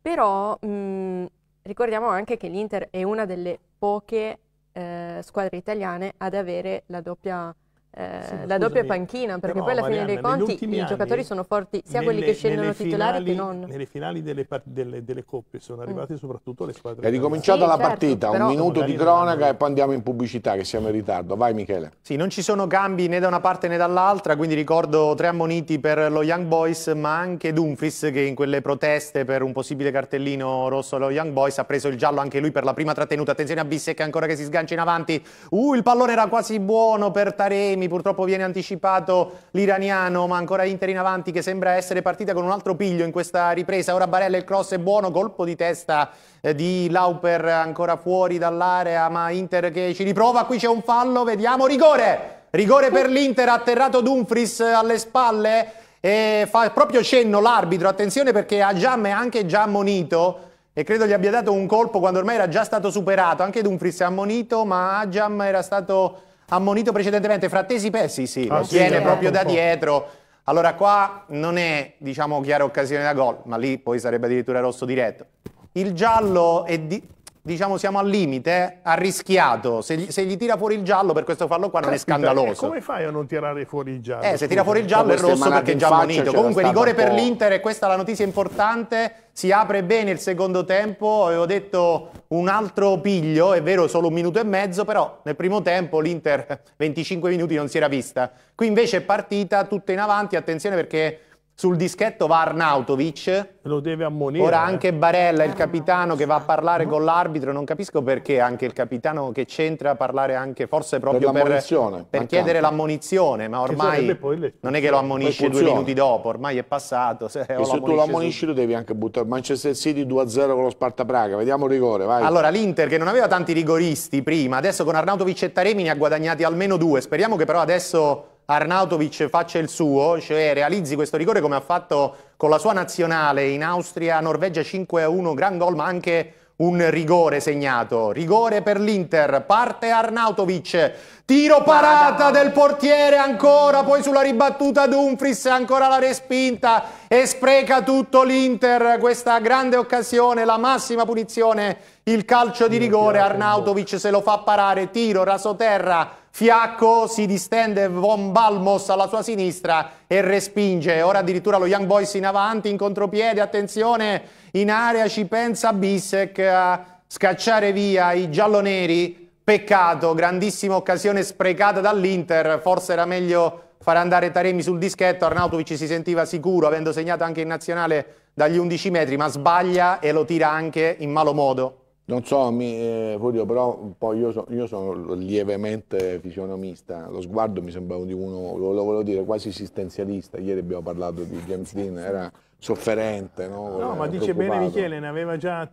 però mh, mm, ricordiamo anche che l'Inter è una delle poche eh, squadre italiane ad avere la doppia eh, eh, la doppia panchina, perché però, poi alla Marianna, fine dei conti i anni, giocatori sono forti sia nelle, quelli che scendono titolari finali, che non. Nelle finali delle, delle, delle coppe sono mm. arrivate mm. soprattutto le squadre. È ricominciata sì, la certo, partita, un minuto di cronaca e poi andiamo in pubblicità che siamo in ritardo. Vai Michele. Sì, non ci sono cambi né da una parte né dall'altra, quindi ricordo tre ammoniti per lo Young Boys, ma anche Dumfries che in quelle proteste per un possibile cartellino rosso allo Young Boys ha preso il giallo anche lui per la prima trattenuta. Attenzione a Bissecca ancora che si sgancia in avanti. Uh, il pallone era quasi buono per Taremi Taremi, purtroppo viene anticipato l'iraniano, ma ancora Inter in avanti che sembra essere partita con un altro piglio in questa ripresa. Ora Barella il cross è buono, colpo di testa eh, di Lauper ancora fuori dall'area, ma Inter che ci riprova, qui c'è un fallo, vediamo rigore. Rigore per l'Inter, atterrato Dumfries alle spalle e fa proprio cenno l'arbitro, attenzione perché a Giam è anche già ammonito e credo gli abbia dato un colpo quando ormai era già stato superato, anche Dumfries è ammonito ma Ajam era stato ammonito precedentemente Frattesi Pessi, sì, ah, lo ah, tiene sì, eh, proprio da dietro. Allora qua non è, diciamo, chiara occasione da gol, ma lì poi sarebbe addirittura rosso diretto. Il giallo è di diciamo siamo al limite, ha rischiato, se gli, se gli, tira fuori il giallo per questo fallo qua non Caspita, è scandaloso. Come fai a non tirare fuori il giallo? Eh, se tira fuori il giallo è rosso perché è già ammonito. Comunque rigore per l'Inter e questa è la notizia importante, si apre bene il secondo tempo, avevo detto un altro piglio, è vero solo un minuto e mezzo, però nel primo tempo l'Inter 25 minuti non si era vista. Qui invece è partita tutta in avanti, attenzione perché sul dischetto va Arnautovic. Lo deve ammonire. Ora anche eh. Barella, il eh. capitano che va a parlare con l'arbitro, non capisco perché anche il capitano che c'entra a parlare anche, forse proprio per, per, per chiedere l'ammonizione, ma ormai non è che lo ammonisce due minuti dopo, ormai è passato. Se, e se tu lo ammonisci lo devi anche buttare. Manchester City 2-0 con lo Sparta Praga, vediamo il rigore, vai. Allora l'Inter che non aveva tanti rigoristi prima, adesso con Arnautovic e Taremini ha guadagnati almeno due, speriamo che però adesso Arnautovic faccia il suo, cioè realizzi questo rigore come ha fatto con la sua nazionale in Austria, Norvegia 5-1, gran gol, ma anche un rigore segnato. Rigore per l'Inter, parte Arnautovic, tiro parata del portiere ancora, poi sulla ribattuta Dumfries, ancora la respinta e spreca tutto l'Inter. Questa grande occasione, la massima punizione, il calcio di rigore, Arnautovic se lo fa parare, tiro, rasoterra Fiacco si distende Von Balmos alla sua sinistra e respinge. Ora addirittura lo Young Boys in avanti, in contropiede, attenzione, in area ci pensa Bissek a scacciare via i gialloneri. Peccato, grandissima occasione sprecata dall'Inter, forse era meglio far andare Taremi sul dischetto, Arnautovic si sentiva sicuro avendo segnato anche in nazionale dagli 11 metri, ma sbaglia e lo tira anche in malo modo. Non so, mi, eh, Furio, però poi io, so, io, sono lievemente fisionomista, lo sguardo mi sembrava di uno, lo, lo volevo dire, quasi esistenzialista, ieri abbiamo parlato di James Dean, era sofferente. No, no ma dice bene Michele, ne aveva già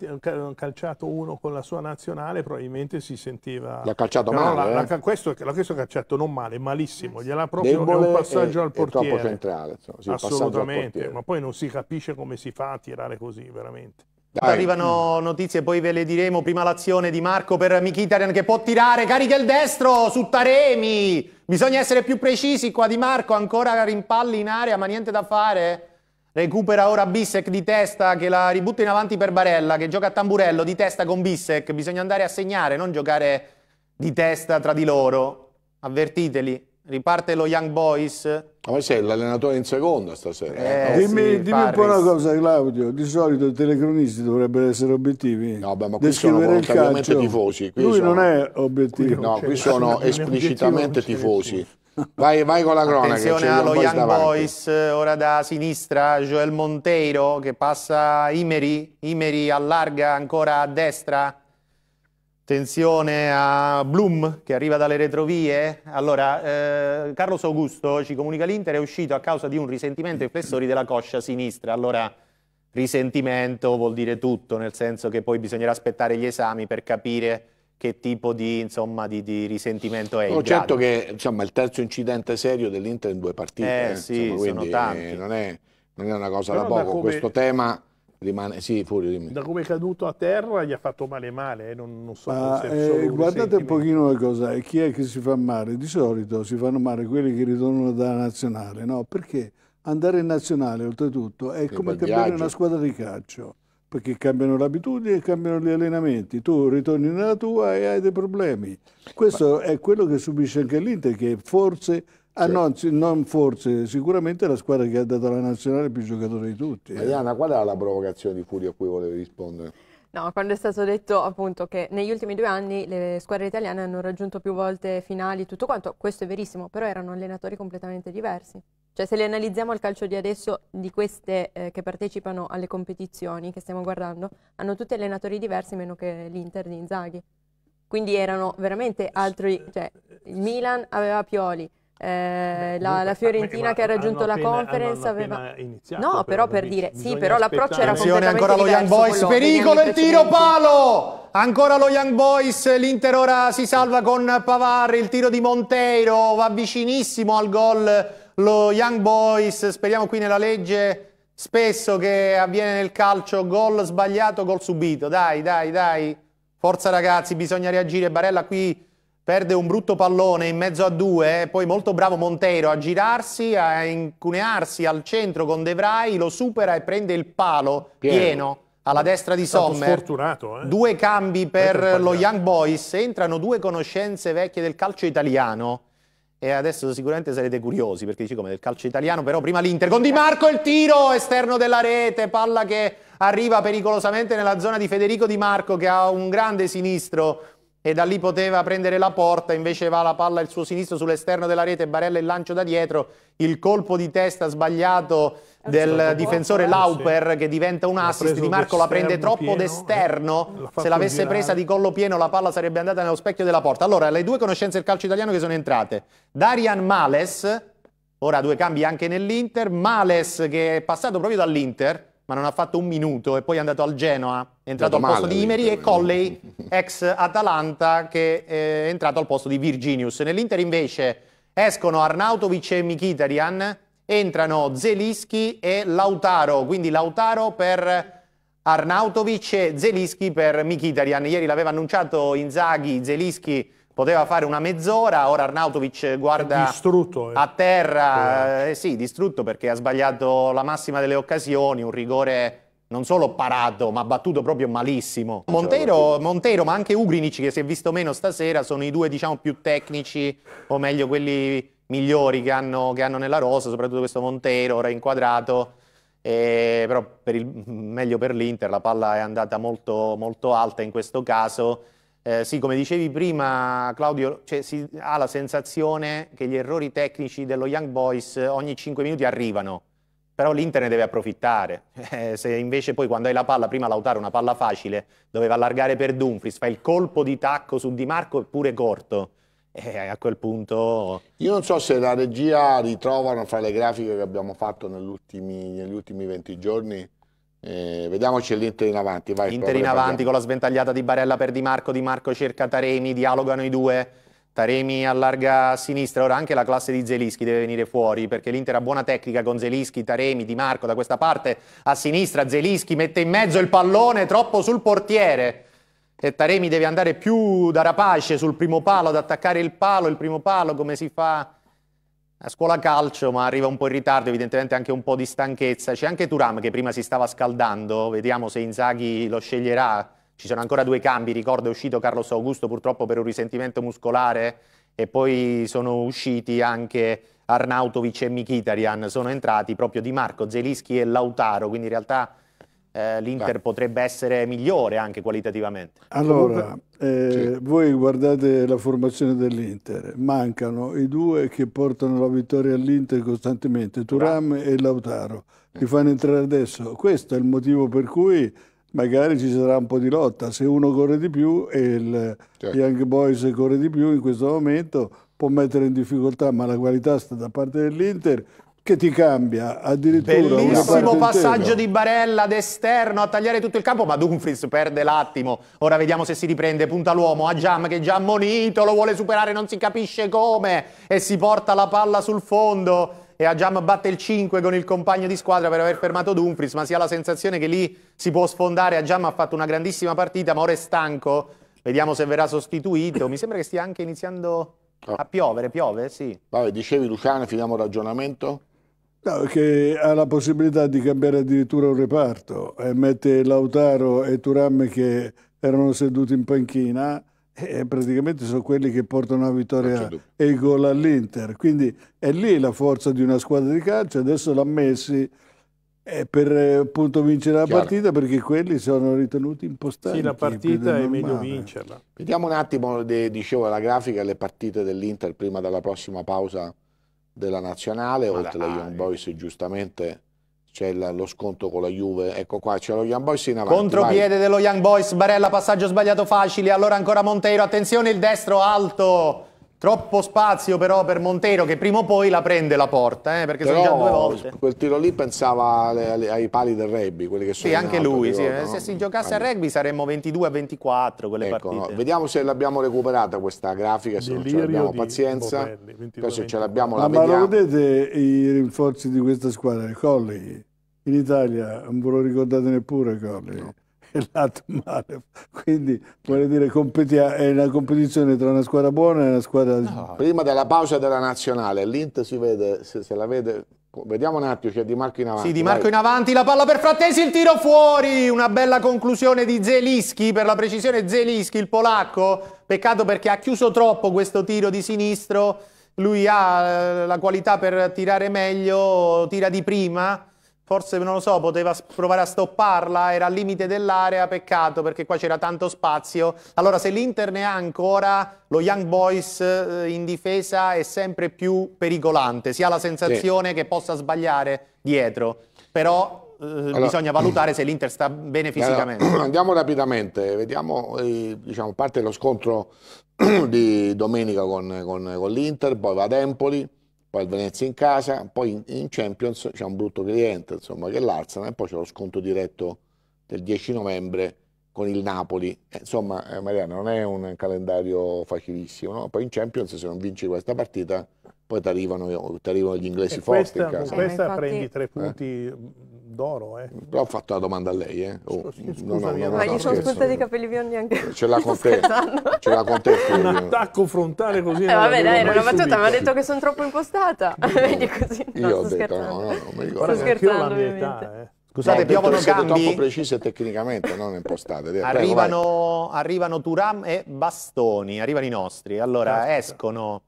calciato uno con la sua nazionale, probabilmente si sentiva... L'ha calciato no, male? La, eh? la, questo, è calciato non male, malissimo, gliel'ha proprio Debole è un passaggio e, al portiere. troppo centrale. Insomma, sì, Assolutamente, ma poi non si capisce come si fa a tirare così, veramente. Dai. Arrivano notizie, poi ve le diremo. Prima l'azione di Marco per Michitarian che può tirare, carica il destro su Taremi. Bisogna essere più precisi qua di Marco, ancora rimpalli in area, ma niente da fare. Recupera ora Bissec di testa che la ributta in avanti per Barella che gioca a tamburello di testa con Bissec. Bisogna andare a segnare, non giocare di testa tra di loro. Avvertiteli. Riparte lo Young Boys. Ah, ma sei l'allenatore in seconda stasera. Eh, dimmi, sì, dimmi un po' una cosa, Claudio. Di solito i telecronisti dovrebbero essere obiettivi. No, beh, ma qui sono volontariamente tifosi. Qui Lui sono... non è obiettivo. no, qui cioè, sono esplicitamente cioè, tifosi. Vai, vai, con la cronaca. Attenzione allo Young davanti. Boys, ora da sinistra, Joel Monteiro che passa Imeri, Imeri allarga ancora a destra, Attenzione a Bloom che arriva dalle retrovie. Allora, eh, Carlos Augusto ci comunica l'Inter è uscito a causa di un risentimento ai flessori della coscia sinistra. Allora, risentimento vuol dire tutto, nel senso che poi bisognerà aspettare gli esami per capire che tipo di, insomma, di, di risentimento è. No, oh, certo che insomma, il terzo incidente serio dell'Inter in due partite. Eh, eh. sì, insomma, sono eh, tanti. non, è, non è una cosa Però da poco. Da come... Questo tema Rimane, eh, sì, Furio, dimmi. Da come è caduto a terra gli ha fatto male male, eh? non, non so Ma, ah, eh, Guardate un pochino le cose, chi è che si fa male? Di solito si fanno male quelli che ritornano dalla nazionale, no? Perché andare in nazionale, oltretutto, è sì, come cambiare viaggio. una squadra di calcio, perché cambiano le abitudini e cambiano gli allenamenti. Tu ritorni nella tua e hai dei problemi. Questo Ma... è quello che subisce anche l'Inter, che forse Ah, cioè... no, non forse, sicuramente la squadra che ha dato alla nazionale più giocatori di tutti. Eh. Mariana, eh. qual era la provocazione di Furio a cui volevi rispondere? No, quando è stato detto appunto che negli ultimi due anni le squadre italiane hanno raggiunto più volte finali, tutto quanto, questo è verissimo, però erano allenatori completamente diversi. Cioè se le analizziamo al calcio di adesso, di queste eh, che partecipano alle competizioni che stiamo guardando, hanno tutti allenatori diversi meno che l'Inter di Inzaghi. Quindi erano veramente altri, cioè il Milan aveva Pioli, eh, Beh, la, la, Fiorentina che ha raggiunto appena, la conference aveva iniziato, no però, però per dire sì però l'approccio era completamente ancora lo Young Boys pericolo il tiro palo ancora lo Young Boys l'Inter ora si salva con Pavarri il tiro di Monteiro va vicinissimo al gol lo Young Boys speriamo qui nella legge spesso che avviene nel calcio gol sbagliato gol subito dai dai dai forza ragazzi bisogna reagire Barella qui perde un brutto pallone in mezzo a due, eh, poi molto bravo Monteiro a girarsi, a incunearsi al centro con De Vrij, lo supera e prende il palo pieno, pieno alla destra di Sommer. Eh? Due cambi per lo Young Boys, entrano due conoscenze vecchie del calcio italiano. E adesso sicuramente sarete curiosi perché dici come del calcio italiano, però prima l'Inter con Di Marco il tiro esterno della rete, palla che arriva pericolosamente nella zona di Federico Di Marco che ha un grande sinistro, e da lì poteva prendere la porta, invece va la palla il suo sinistro sull'esterno della rete, Barella il lancio da dietro, il colpo di testa sbagliato del difensore eh, Lauper sì. che diventa un assist, Di Marco la prende troppo eh. d'esterno, se l'avesse girare. presa di collo pieno la palla sarebbe andata nello specchio della porta. Allora, le due conoscenze del calcio italiano che sono entrate, Darian Males, ora due cambi anche nell'Inter, Males che è passato proprio dall'Inter, ma non ha fatto un minuto e poi è andato al Genoa, è entrato al posto di Imeri e Colley, ex Atalanta, che eh, è entrato al posto di Virginius. Nell'Inter invece escono Arnautovic e Mkhitaryan, entrano Zelischi e Lautaro, quindi Lautaro per Arnautovic e Zelischi per Mkhitaryan. Ieri l'aveva annunciato Inzaghi, Zelischi poteva fare una mezz'ora, ora Arnautovic guarda distrutto, eh. a terra, eh. eh. sì, distrutto perché ha sbagliato la massima delle occasioni, un rigore non solo parato, ma battuto proprio malissimo. Montero, Montero, ma anche Ugrinic, che si è visto meno stasera, sono i due diciamo, più tecnici, o meglio quelli migliori che hanno, che hanno nella rosa, soprattutto questo Montero, ora inquadrato. E, però per il, meglio per l'Inter la palla è andata molto, molto alta in questo caso eh, sì, come dicevi prima Claudio, cioè, si ha la sensazione che gli errori tecnici dello Young Boys ogni 5 minuti arrivano, però l'Inter ne deve approfittare. Eh, se invece poi quando hai la palla, prima Lautaro una palla facile, doveva allargare per Dumfries, fa il colpo di tacco su Di Marco eppure corto. E eh, a quel punto... Io non so se la regia ritrovano fra le grafiche che abbiamo fatto negli ultimi, negli ultimi 20 giorni eh, vediamoci l'Inter in avanti. Vai, Inter in avanti con la sventagliata di Barella per Di Marco. Di Marco cerca Taremi, dialogano i due. Taremi allarga a sinistra, ora anche la classe di Zelischi deve venire fuori perché l'Inter ha buona tecnica con Zelischi, Taremi, Di Marco da questa parte a sinistra, Zelischi mette in mezzo il pallone troppo sul portiere e Taremi deve andare più da rapace sul primo palo, ad attaccare il palo, il primo palo come si fa a scuola calcio, ma arriva un po' in ritardo, evidentemente anche un po' di stanchezza. C'è anche Turam che prima si stava scaldando, vediamo se Inzaghi lo sceglierà. Ci sono ancora due cambi, ricordo è uscito Carlos Augusto purtroppo per un risentimento muscolare e poi sono usciti anche Arnautovic e Mkhitaryan, sono entrati proprio Di Marco, Zelischi e Lautaro, quindi in realtà eh, l'Inter potrebbe essere migliore anche qualitativamente. Allora, eh, sì. voi guardate la formazione dell'Inter, mancano i due che portano la vittoria all'Inter costantemente, Turam e Lautaro, li fanno entrare adesso. Questo è il motivo per cui magari ci sarà un po' di lotta, se uno corre di più e il certo. Young Boys corre di più in questo momento può mettere in difficoltà, ma la qualità sta da parte dell'Inter che ti cambia addirittura bellissimo passaggio intera. di Barella ad esterno a tagliare tutto il campo ma Dumfries perde l'attimo ora vediamo se si riprende punta l'uomo a Jam che è già ammonito lo vuole superare non si capisce come e si porta la palla sul fondo e a Jam batte il 5 con il compagno di squadra per aver fermato Dumfries ma si ha la sensazione che lì si può sfondare a Jam ha fatto una grandissima partita ma ora è stanco vediamo se verrà sostituito mi sembra che stia anche iniziando ah. a piovere piove sì Vabbè, dicevi Luciano finiamo il ragionamento No, che ha la possibilità di cambiare addirittura un reparto. Eh, mette Lautaro e Turam che erano seduti in panchina e praticamente sono quelli che portano a vittoria e il gol all'Inter. Quindi è lì la forza di una squadra di calcio. Adesso l'ha messi eh, per eh, appunto vincere la Chiaro. partita perché quelli sono ritenuti impostati. Sì, la partita è meglio vincerla. Vediamo un attimo, dicevo, la grafica e le partite dell'Inter prima della prossima pausa della nazionale, Ma oltre alla Young Boys giustamente c'è lo sconto con la Juve, ecco qua c'è lo Young Boys in avanti. Contropiede vai. dello Young Boys, Barella passaggio sbagliato facile, allora ancora Monteiro, attenzione il destro alto Troppo spazio però per Montero che prima o poi la prende la porta, eh, perché però, sono già due volte. Quel tiro lì pensava alle, alle, ai pali del rugby, quelli che sono Sì, anche eh, lui, sì. Ricordo, no? se si giocasse a rugby saremmo 22 a 24 quelle ecco, partite. No. Vediamo se l'abbiamo recuperata questa grafica, se Delirio non ce l'abbiamo pazienza, Bobelli, se ce l'abbiamo la ma vediamo. Ma lo vedete i rinforzi di questa squadra, Colli? In Italia non ve lo ricordate neppure Colli? No l'At male. Quindi vuole dire è una competizione tra una squadra buona e una squadra. No. Prima della pausa della nazionale, l'Int si vede, se, se la vede Vediamo un attimo, c'è cioè Di Marco in avanti. Sì, Di Marco vai. in avanti, la palla per Frattesi, il tiro fuori. Una bella conclusione di Zelischi, per la precisione Zelischi, il polacco. Peccato perché ha chiuso troppo questo tiro di sinistro. Lui ha eh, la qualità per tirare meglio, tira di prima forse non lo so, poteva provare a stopparla, era al limite dell'area, peccato perché qua c'era tanto spazio. Allora se l'Inter ne ha ancora, lo Young Boys eh, in difesa è sempre più pericolante, si ha la sensazione sì. che possa sbagliare dietro, però eh, allora, bisogna valutare se l'Inter sta bene fisicamente. Allora, andiamo rapidamente, vediamo eh, diciamo, parte lo scontro di domenica con, con, con l'Inter, poi va ad Empoli poi il Venezia in casa, poi in, Champions c'è un brutto cliente, insomma, che è l'Arsenal, e poi c'è lo sconto diretto del 10 novembre con il Napoli. Eh, insomma, eh, Mariano, non è un calendario facilissimo, no? Poi in Champions se non vinci questa partita, poi ti arrivano, gli inglesi e forti questa, in casa. Con questa eh, prendi tre punti eh. mm, d'oro. Eh. Però ho fatto la domanda a lei. Eh. Oh, Scusa, no, no, eh. no, ma gli sono spuntati i capelli biondi anche. Ce l'ha con te. Ce l'ha con te. Un attacco frontale così. Eh, vabbè, dai, era una battuta, mi ha detto che sono troppo impostata. Vedi così. Io ho detto, no, no, non mi ricordo. Sto scherzando, ovviamente. Eh. Scusate, no, eh, piovono cambi. Sono troppo precise tecnicamente, non impostate. arrivano, arrivano Turam e Bastoni, arrivano i nostri. Allora, escono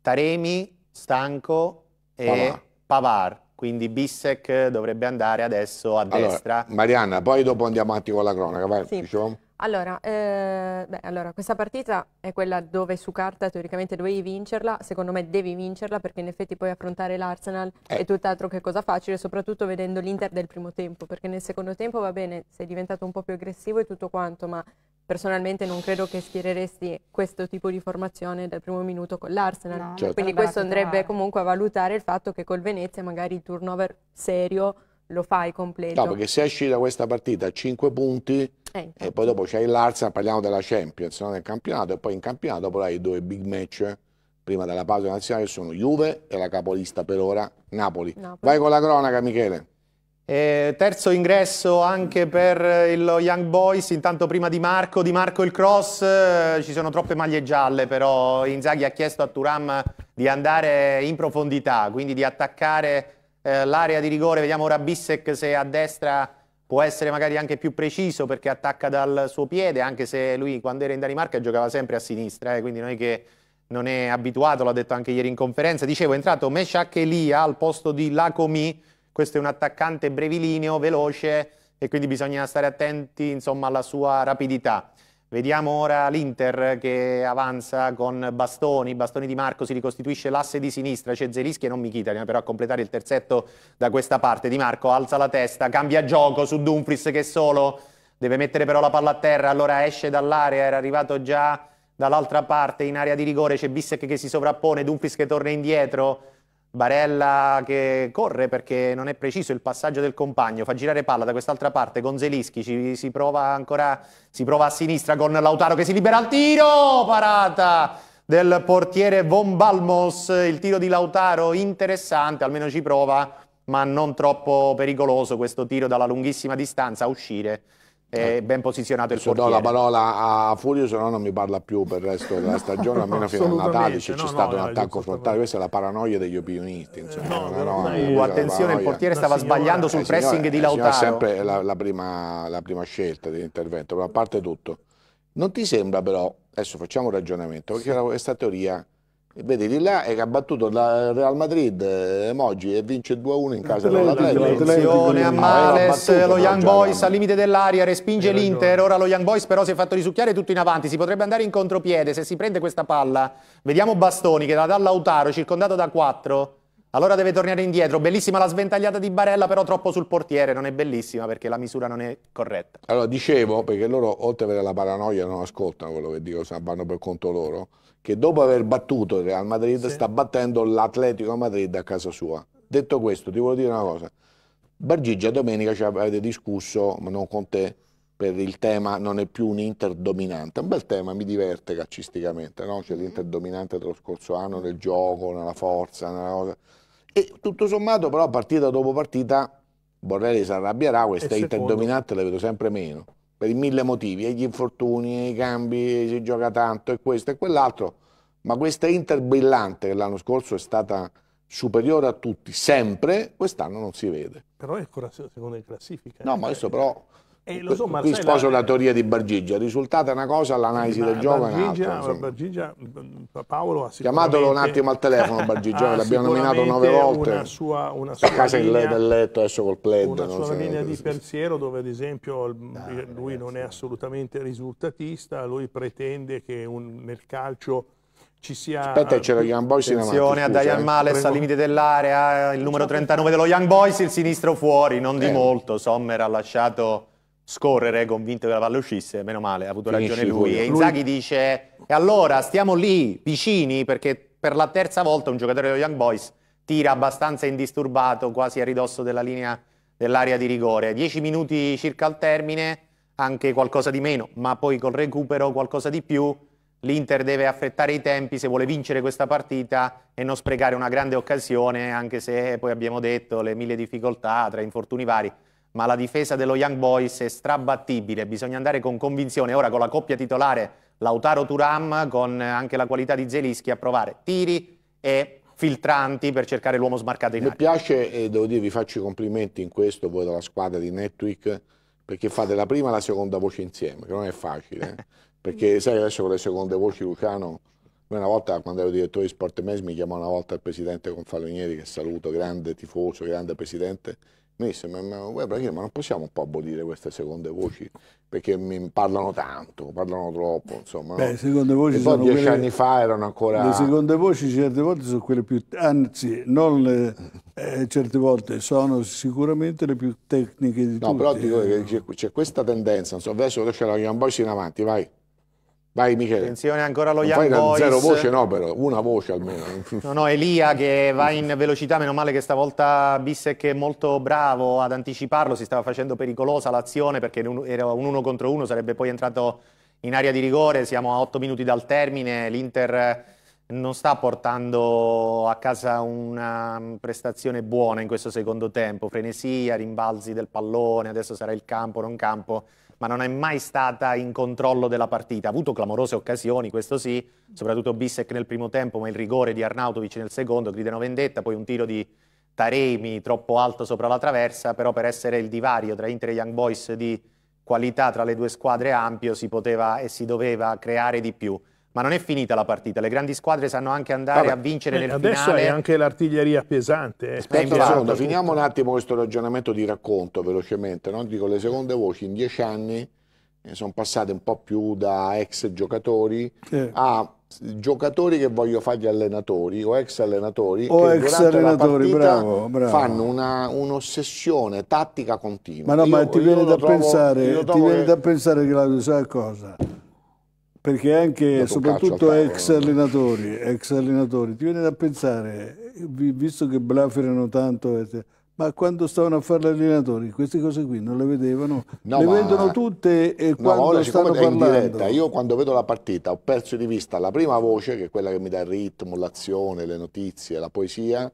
Taremi, Stanco e Pavar. Pavar quindi Bissek dovrebbe andare adesso a allora, destra. Marianna, poi dopo andiamo avanti con la cronaca, vai, sì. diciamo. Allora, eh, beh, allora, questa partita è quella dove su carta teoricamente dovevi vincerla, secondo me devi vincerla perché in effetti poi affrontare l'Arsenal eh. è tutt'altro che cosa facile, soprattutto vedendo l'Inter del primo tempo, perché nel secondo tempo va bene, sei diventato un po' più aggressivo e tutto quanto, ma personalmente non credo che schiereresti questo tipo di formazione dal primo minuto con l'Arsenal, no, certo. quindi questo andrebbe comunque a valutare il fatto che col Venezia magari il turnover serio lo fai completo. No, perché se esci da questa partita a 5 punti eh, e poi dopo c'è il Larsa, parliamo della Champions, non del campionato, e poi in campionato poi hai due big match prima della pausa nazionale sono Juve e la capolista per ora Napoli. Napoli. Vai con la cronaca Michele. Eh, terzo ingresso anche per il Young Boys, intanto prima Di Marco, Di Marco il cross, eh, ci sono troppe maglie gialle però Inzaghi ha chiesto a Turam di andare in profondità, quindi di attaccare eh, l'area di rigore, vediamo ora Bissek se a destra può essere magari anche più preciso perché attacca dal suo piede, anche se lui quando era in Danimarca giocava sempre a sinistra, eh, quindi noi che non è abituato, l'ha detto anche ieri in conferenza, dicevo è entrato Meshak Elia al posto di Lacomi, questo è un attaccante brevilineo, veloce e quindi bisogna stare attenti insomma, alla sua rapidità. Vediamo ora l'Inter che avanza con Bastoni, Bastoni di Marco si ricostituisce l'asse di sinistra, c'è Zerischi e non Mkhitaryan però a completare il terzetto da questa parte. Di Marco alza la testa, cambia gioco su Dumfries che solo deve mettere però la palla a terra, allora esce dall'area, era arrivato già dall'altra parte in area di rigore, c'è Bissek che si sovrappone, Dumfries che torna indietro, Barella che corre perché non è preciso il passaggio del compagno, fa girare palla da quest'altra parte, Gonzelischi ci, si prova ancora, si prova a sinistra con Lautaro che si libera al tiro, parata del portiere Von Balmos, il tiro di Lautaro interessante, almeno ci prova, ma non troppo pericoloso questo tiro dalla lunghissima distanza a uscire è ecco. ben posizionato il suo portiere. Do la parola a Furio, se no non mi parla più per il resto della stagione, almeno fino a Natale, se no, c'è stato no, un attacco frontale. Questa è la paranoia degli opinionisti. Insomma, cioè, attenzione, il portiere stava signora, sbagliando sul pressing di eh, Lautaro. È sempre la, la, prima, la prima scelta dell'intervento, ma a parte tutto. Non ti sembra però, adesso facciamo un ragionamento, perché questa teoria Vedi, di là è che ha battuto il Real Madrid eh, Moggi e vince 2-1 in casa dell'Atletico. Attenzione a Males, battuto, lo Young Boys al limite dell'aria, respinge l'Inter. Ora lo Young Boys però si è fatto risucchiare tutto in avanti, si potrebbe andare in contropiede se si prende questa palla. Vediamo Bastoni che la dà Lautaro, circondato da 4. Allora deve tornare indietro. Bellissima la sventagliata di Barella, però troppo sul portiere. Non è bellissima perché la misura non è corretta. Allora, dicevo, perché loro oltre ad avere la paranoia non ascoltano quello che dico, vanno per conto loro che dopo aver battuto il Real Madrid sì. sta battendo l'Atletico Madrid a casa sua. Detto questo, ti voglio dire una cosa. Bargigia domenica ci avete discusso, ma non con te, per il tema non è più un Inter dominante. Un bel tema, mi diverte calcisticamente, no? C'è mm-hmm. l'Inter dominante dello scorso anno nel gioco, nella forza, nella cosa. E tutto sommato però partita dopo partita Borrelli si arrabbierà, questa Inter dominante la vedo sempre meno per mille motivi, e eh, gli infortuni, e i cambi, si gioca tanto e questo e quell'altro, ma questa Inter brillante che l'anno scorso è stata superiore a tutti, sempre, quest'anno non si vede. Però è ancora secondo le classifiche. No, eh? ma adesso però eh, lo so, Qui sposo la teoria di Bargigia, risultata una cosa l'analisi del gioco Bargigia, Bargigia, mm, Paolo ha Chiamatelo un attimo al telefono Bargigia, l'abbiamo nominato nove volte. Una sua, una sua a casa linea, del letto adesso col pled. Una sua linea di pensiero dove ad esempio ah, lui ragazzi. non è assolutamente risultatista, lui pretende che un, nel calcio ci sia... Aspetta, c'era Young Boys in Attenzione a Diane eh. Males al limite dell'area, il numero 39 dello Young Boys, il sinistro fuori, non di eh. molto, Sommer ha lasciato scorrere convinto che la palla uscisse, meno male, ha avuto Finisci ragione lui. lui. E Inzaghi lui... dice, e allora stiamo lì, vicini, perché per la terza volta un giocatore dello Young Boys tira abbastanza indisturbato, quasi a ridosso della linea dell'area di rigore. Dieci minuti circa al termine, anche qualcosa di meno, ma poi col recupero qualcosa di più. L'Inter deve affrettare i tempi se vuole vincere questa partita e non sprecare una grande occasione, anche se poi abbiamo detto le mille difficoltà tra infortuni vari ma la difesa dello Young Boys è strabattibile, bisogna andare con convinzione ora con la coppia titolare Lautaro Turam con anche la qualità di Zelischi a provare tiri e filtranti per cercare l'uomo smarcato in aria. Mi piace e devo dire vi faccio i complimenti in questo voi dalla squadra di Netweek perché fate la prima e la seconda voce insieme, che non è facile, eh? perché sai adesso con le seconde voci Luciano una volta quando ero direttore di Sport e Mes mi chiamò una volta il presidente Confalonieri che saluto, grande tifoso, grande presidente Mister, ma, ma, guarda, ma non possiamo un po' abolire queste seconde voci perché mi parlano tanto, parlano troppo, insomma. Beh, no? seconde voci sono dieci quelle, anni fa erano ancora... Le seconde voci certe volte sono quelle più... anzi, non le, eh, certe volte, sono sicuramente le più tecniche di no, tutte. No, però dico eh. che c'è questa tendenza, insomma, adesso c'è la Young Boys in avanti, vai. Vai Michele. Attenzione ancora lo non Young Boys. Zero voce no però, una voce almeno. No, no, Elia che va in velocità, meno male che stavolta Bissec è molto bravo ad anticiparlo, si stava facendo pericolosa l'azione perché era un uno contro uno, sarebbe poi entrato in area di rigore, siamo a 8 minuti dal termine, l'Inter non sta portando a casa una prestazione buona in questo secondo tempo, frenesia, rimbalzi del pallone, adesso sarà il campo, non campo ma non è mai stata in controllo della partita. Ha avuto clamorose occasioni, questo sì, soprattutto Bissek nel primo tempo, ma il rigore di Arnautovic nel secondo, gridano vendetta, poi un tiro di Taremi troppo alto sopra la traversa, però per essere il divario tra Inter e Young Boys di qualità tra le due squadre ampio si poteva e si doveva creare di più. Ma non è finita la partita, le grandi squadre sanno anche andare Vabbè, a vincere nel eh, adesso finale. Adesso è anche l'artiglieria pesante. Eh. Aspetta secondo, finiamo un attimo questo ragionamento di racconto velocemente. No? Dico, le seconde voci in dieci anni eh, sono passate un po' più da ex giocatori eh. a giocatori che voglio fare gli allenatori o ex allenatori o che ex allenatori, bravo, bravo. fanno un'ossessione un tattica continua. Ma no, io, ma ti viene, da, trovo, pensare, ti viene che... da pensare, Claudio, sai cosa? perché anche, soprattutto ex eh. allenatori, ex allenatori, ti viene da pensare, visto che blaferano tanto, eh, ma quando stavano a fare gli allenatori, queste cose qui non le vedevano, no, le vedono tutte e no, quando ora, stanno parlando. Diretta, io quando vedo la partita ho perso di vista la prima voce, che è quella che mi dà il ritmo, l'azione, le notizie, la poesia,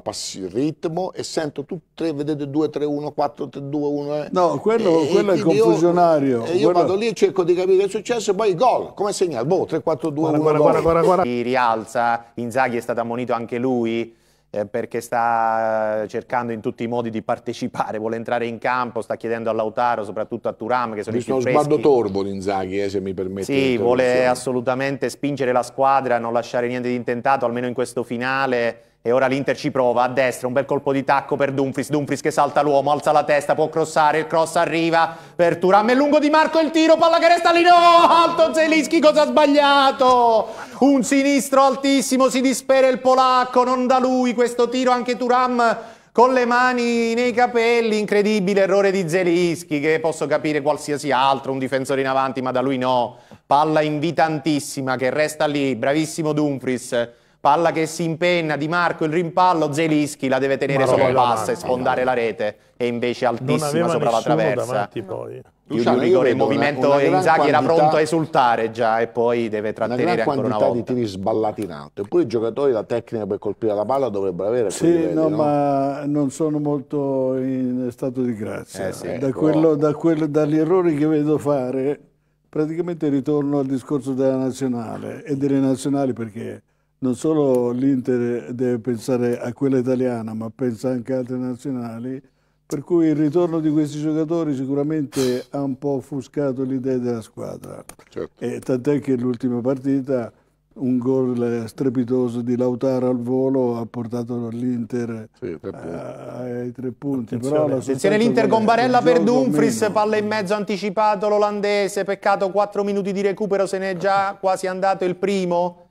passi- il ritmo e sento tutte, vedete 2, 3, 1, 4, 3, 2, 1. No, quello, e, quello e è confusionario. Io, e io quello... vado lì e cerco di capire che è successo e poi gol, come segna? Boh, 3, 4, 2, guarda, 1. Guarda, guarda, guarda, guarda. Si rialza, Inzaghi è stato ammonito anche lui. Eh, perché sta eh, cercando in tutti i modi di partecipare, vuole entrare in campo, sta chiedendo a Lautaro, soprattutto a Turam che sono Visto i più freschi. sguardo torbo l'Inzaghi, eh, se mi permette. Sì, vuole assolutamente spingere la squadra, non lasciare niente di intentato, almeno in questo finale e ora l'Inter ci prova, a destra, un bel colpo di tacco per Dumfries, Dumfries che salta l'uomo, alza la testa, può crossare, il cross arriva per Turam, è lungo di Marco il tiro, palla che resta lì, no, alto Zelischi, cosa ha sbagliato? Un sinistro altissimo, si dispera il polacco, non da lui questo tiro, anche Turam con le mani nei capelli, incredibile errore di Zelischi, che posso capire qualsiasi altro, un difensore in avanti, ma da lui no. Palla invitantissima che resta lì, bravissimo Dumfries Palla che si impenna, Di Marco il rimpallo, Zelischi la deve tenere Marò, solo bassa e sfondare la rete. E invece altissima sopra la traversa. Davanti, Luciano, rigore in movimento una, una Inzaghi quantità, era pronto a esultare già e poi deve trattenere una ancora una volta. di tiri sballati in alto. Eppure i giocatori la tecnica per colpire la palla dovrebbero avere. Sì, livelli, no, no, ma non sono molto in stato di grazia. Eh sì, da ecco. quello, da quello, dagli errori che vedo fare, praticamente ritorno al discorso della nazionale e delle nazionali perché non solo l'Inter deve pensare a quella italiana, ma pensa anche a altre nazionali, per cui il ritorno di questi giocatori sicuramente ha un po' offuscato l'idea della squadra. Certo. tant'è che l'ultima partita un gol eh, strepitoso di Lautaro al volo ha portato l'Inter sì, eh, ai tre punti. Attenzione, l'Inter con Barella per Dumfries, palla in mezzo anticipato l'olandese, peccato 4 minuti di recupero, se n'è già quasi andato il primo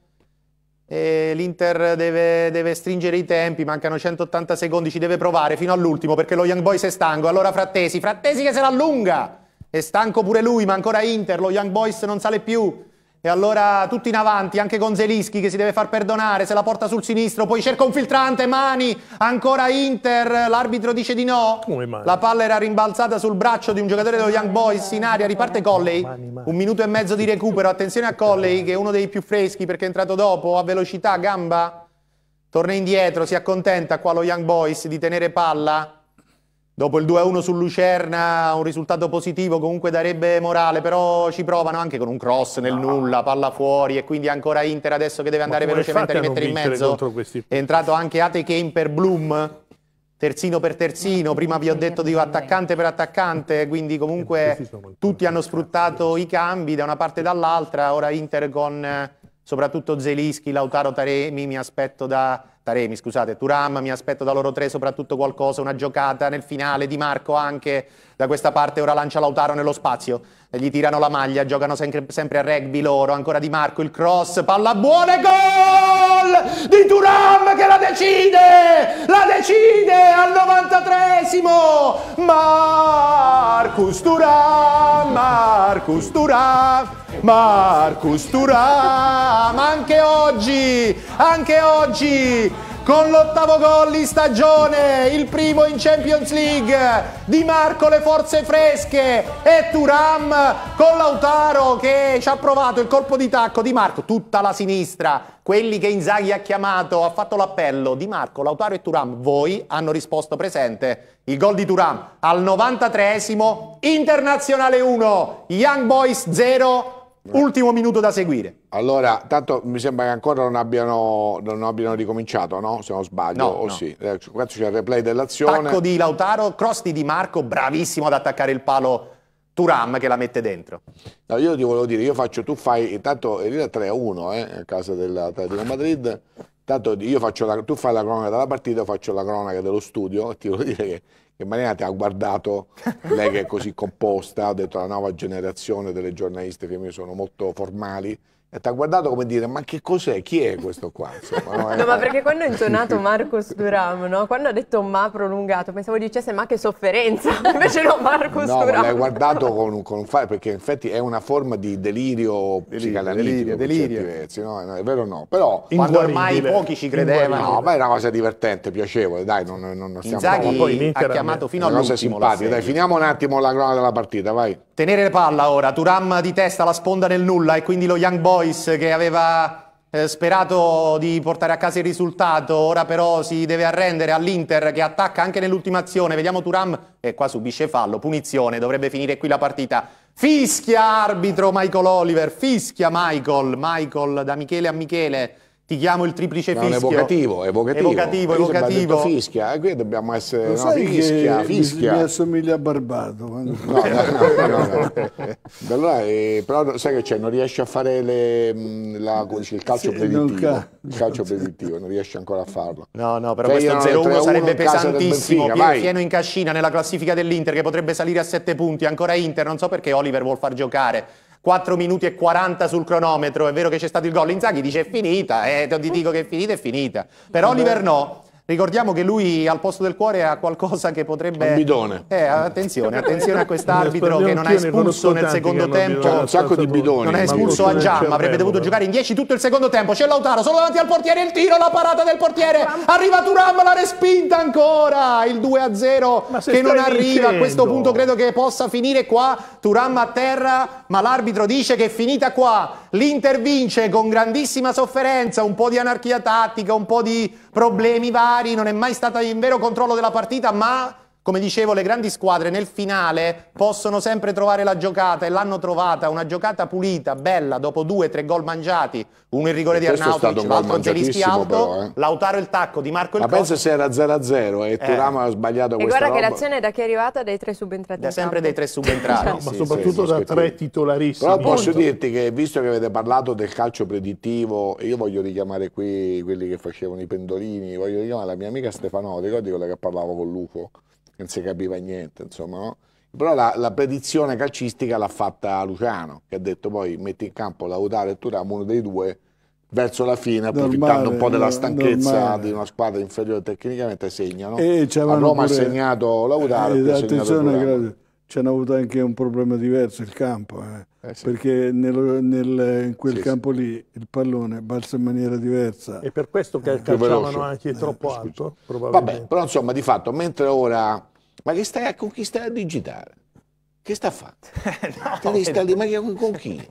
l'Inter deve, deve, stringere i tempi, mancano 180 secondi, ci deve provare fino all'ultimo perché lo Young Boys è stanco. Allora Frattesi, Frattesi che se l'allunga! È stanco pure lui, ma ancora Inter, lo Young Boys non sale più. E allora tutti in avanti, anche Gonzelischi che si deve far perdonare, se la porta sul sinistro, poi cerca un filtrante, mani, ancora Inter, l'arbitro dice di no. La palla era rimbalzata sul braccio di un giocatore dello Young Boys in aria, riparte Colley, un minuto e mezzo di recupero, attenzione a Colley che è uno dei più freschi perché è entrato dopo, a velocità, gamba, torna indietro, si accontenta qua lo Young Boys di tenere palla. Dopo il 2-1 su Lucerna, un risultato positivo comunque darebbe morale, però ci provano anche con un cross nel nulla, palla fuori e quindi ancora Inter adesso che deve andare velocemente a rimettere in mezzo. È entrato anche Ate Kane per Bloom, terzino per terzino, prima vi ho detto di eh. attaccante per attaccante, quindi comunque eh, tutti hanno sfruttato i cambi da una parte e dall'altra, ora Inter con eh, soprattutto Zelischi, Lautaro Taremi mi aspetto da Taremi, scusate, Turam, mi aspetto da loro tre soprattutto qualcosa, una giocata nel finale, Di Marco anche da questa parte, ora lancia Lautaro nello spazio gli tirano la maglia, giocano sempre, sempre a rugby loro, ancora Di Marco, il cross, palla buona e gol di Turam che la decide, la decide al 93esimo, Marcus Turam, Marcus Turam, Marcus Turam, anche oggi, anche oggi con l'ottavo gol in stagione, il primo in Champions League, Di Marco le forze fresche e Turam con Lautaro che ci ha provato il colpo di tacco, Di Marco tutta la sinistra, quelli che Inzaghi ha chiamato, ha fatto l'appello, Di Marco, Lautaro e Turam, voi hanno risposto presente, il gol di Turam al 93esimo, Internazionale 1, Young Boys 0, eh. Ultimo minuto da seguire. Allora, tanto mi sembra che ancora non abbiano, non abbiano ricominciato, no? Se non sbaglio, no, o no. sì. Adesso eh, c'è il replay dell'azione. Tacco di Lautaro, cross di Di Marco, bravissimo ad attaccare il palo Turam che la mette dentro. No, io ti volevo dire, io faccio, tu fai, intanto eri 3-1 eh, a casa dell'Atletico Madrid, intanto io faccio la, tu fai la cronaca della partita, io faccio la cronaca dello studio, ti voglio dire che in maniera ti ha guardato, lei che è così composta, ha detto la nuova generazione delle giornaliste che femminili sono molto formali, e ti ha guardato come dire, ma che cos'è? Chi è questo qua? Insomma, no, è... no, ma eh. perché quando ha intonato Marcus Duram, no? quando ha detto ma prolungato, pensavo dicesse ma che sofferenza, invece no Marcus no, Duram. No, l'hai guardato con, un, con un fare, perché in effetti è una forma di delirio, delirio psicanalitico, delirio, diversi, no? è vero o no? Però quando ormai pochi ci credevano. No, ma è una cosa divertente, piacevole, dai, non, non, non stiamo Inzaghi poi ha chiamato fino all'ultimo. Una cosa simpatica, dai, finiamo un attimo la crona della partita, vai. Tenere palla ora, Duram di testa, la sponda nel nulla e quindi lo Young Boy Lois che aveva eh, sperato di portare a casa il risultato, ora però si deve arrendere all'Inter che attacca anche nell'ultima azione. Vediamo Turam e qua subisce fallo, punizione, dovrebbe finire qui la partita. Fischia arbitro Michael Oliver, fischia Michael, Michael da Michele a Michele ti chiamo il triplice fischio. È un evocativo, evocativo. Evocativo, evocativo. Detto fischia, e eh, qui dobbiamo essere... Lo no, fischia, fischia. Mi, mi assomiglia a Barbato. No, no, no. no, no. allora, eh, però sai che c'è, non riesce a fare le, mm, la, il calcio sì, predittivo. Ca- il calcio predittivo, non riesce ancora a farlo. No, no, però Feino cioè, questo 0-1 sarebbe pesantissimo. pieno in cascina nella classifica dell'Inter che potrebbe salire a 7 punti. Ancora Inter, non so perché Oliver vuol far giocare 4 minuti e 40 sul cronometro, è vero che c'è stato il gol, Inzaghi dice è finita, eh, ti dico che è finita, è finita. Però Oliver no, Ricordiamo che lui al posto del cuore ha qualcosa che potrebbe... Un bidone. Eh, attenzione, attenzione a quest'arbitro che non ha espulso nel secondo tempo. un sacco di bidoni. Non ha espulso a Giam, avrebbe dovuto giocare in 10 tutto il secondo tempo. C'è Lautaro, solo davanti al portiere, il tiro, la parata del portiere. Arriva Turam, la respinta ancora. Il 2-0 che non arriva. Dicendo. A questo punto credo che possa finire qua. Turam a terra, ma l'arbitro dice che è finita qua. L'Inter vince con grandissima sofferenza, un po' di anarchia tattica, un po' di problemi vari, non è mai stata in vero controllo della partita, ma come dicevo, le grandi squadre nel finale possono sempre trovare la giocata e l'hanno trovata, una giocata pulita, bella, dopo due, tre gol mangiati, uno in rigore e di Arnautovic, l'altro Zelischi alto, però, eh. Lautaro il tacco, Di Marco il Ma pensa se era 0-0 e eh. Turama ha sbagliato e questa guarda che l'azione da chi è arrivata dai tre subentrati. Da sempre dei tre subentrati. no, sì, ma soprattutto sì, da tre titolarissimi. Però posso Punto. dirti che, visto che avete parlato del calcio predittivo, io voglio richiamare qui quelli che facevano i pendolini, voglio richiamare la mia amica Stefanò, ricordi quella che parlavo con Lupo? non si capiva niente, insomma, no? Però la, la predizione calcistica l'ha fatta Luciano, che ha detto poi metti in campo Lautaro e Turam, uno dei due, verso la fine, approfittando normale, un po' della stanchezza normale. di una squadra inferiore tecnicamente, segnano. A Roma ha segnato Lautaro. e Eh, attenzione, c'è avuto anche un problema diverso il campo. Eh eh, sì. perché nel, nel, in quel sì, campo lì il pallone balza in maniera diversa. E per questo che eh, calciavano anche eh, troppo alto, Vabbè, però insomma, di fatto, mentre ora... Ma che stai a conquistare digitale? Che sta a fare? no, Te devi stare lì, con, chi?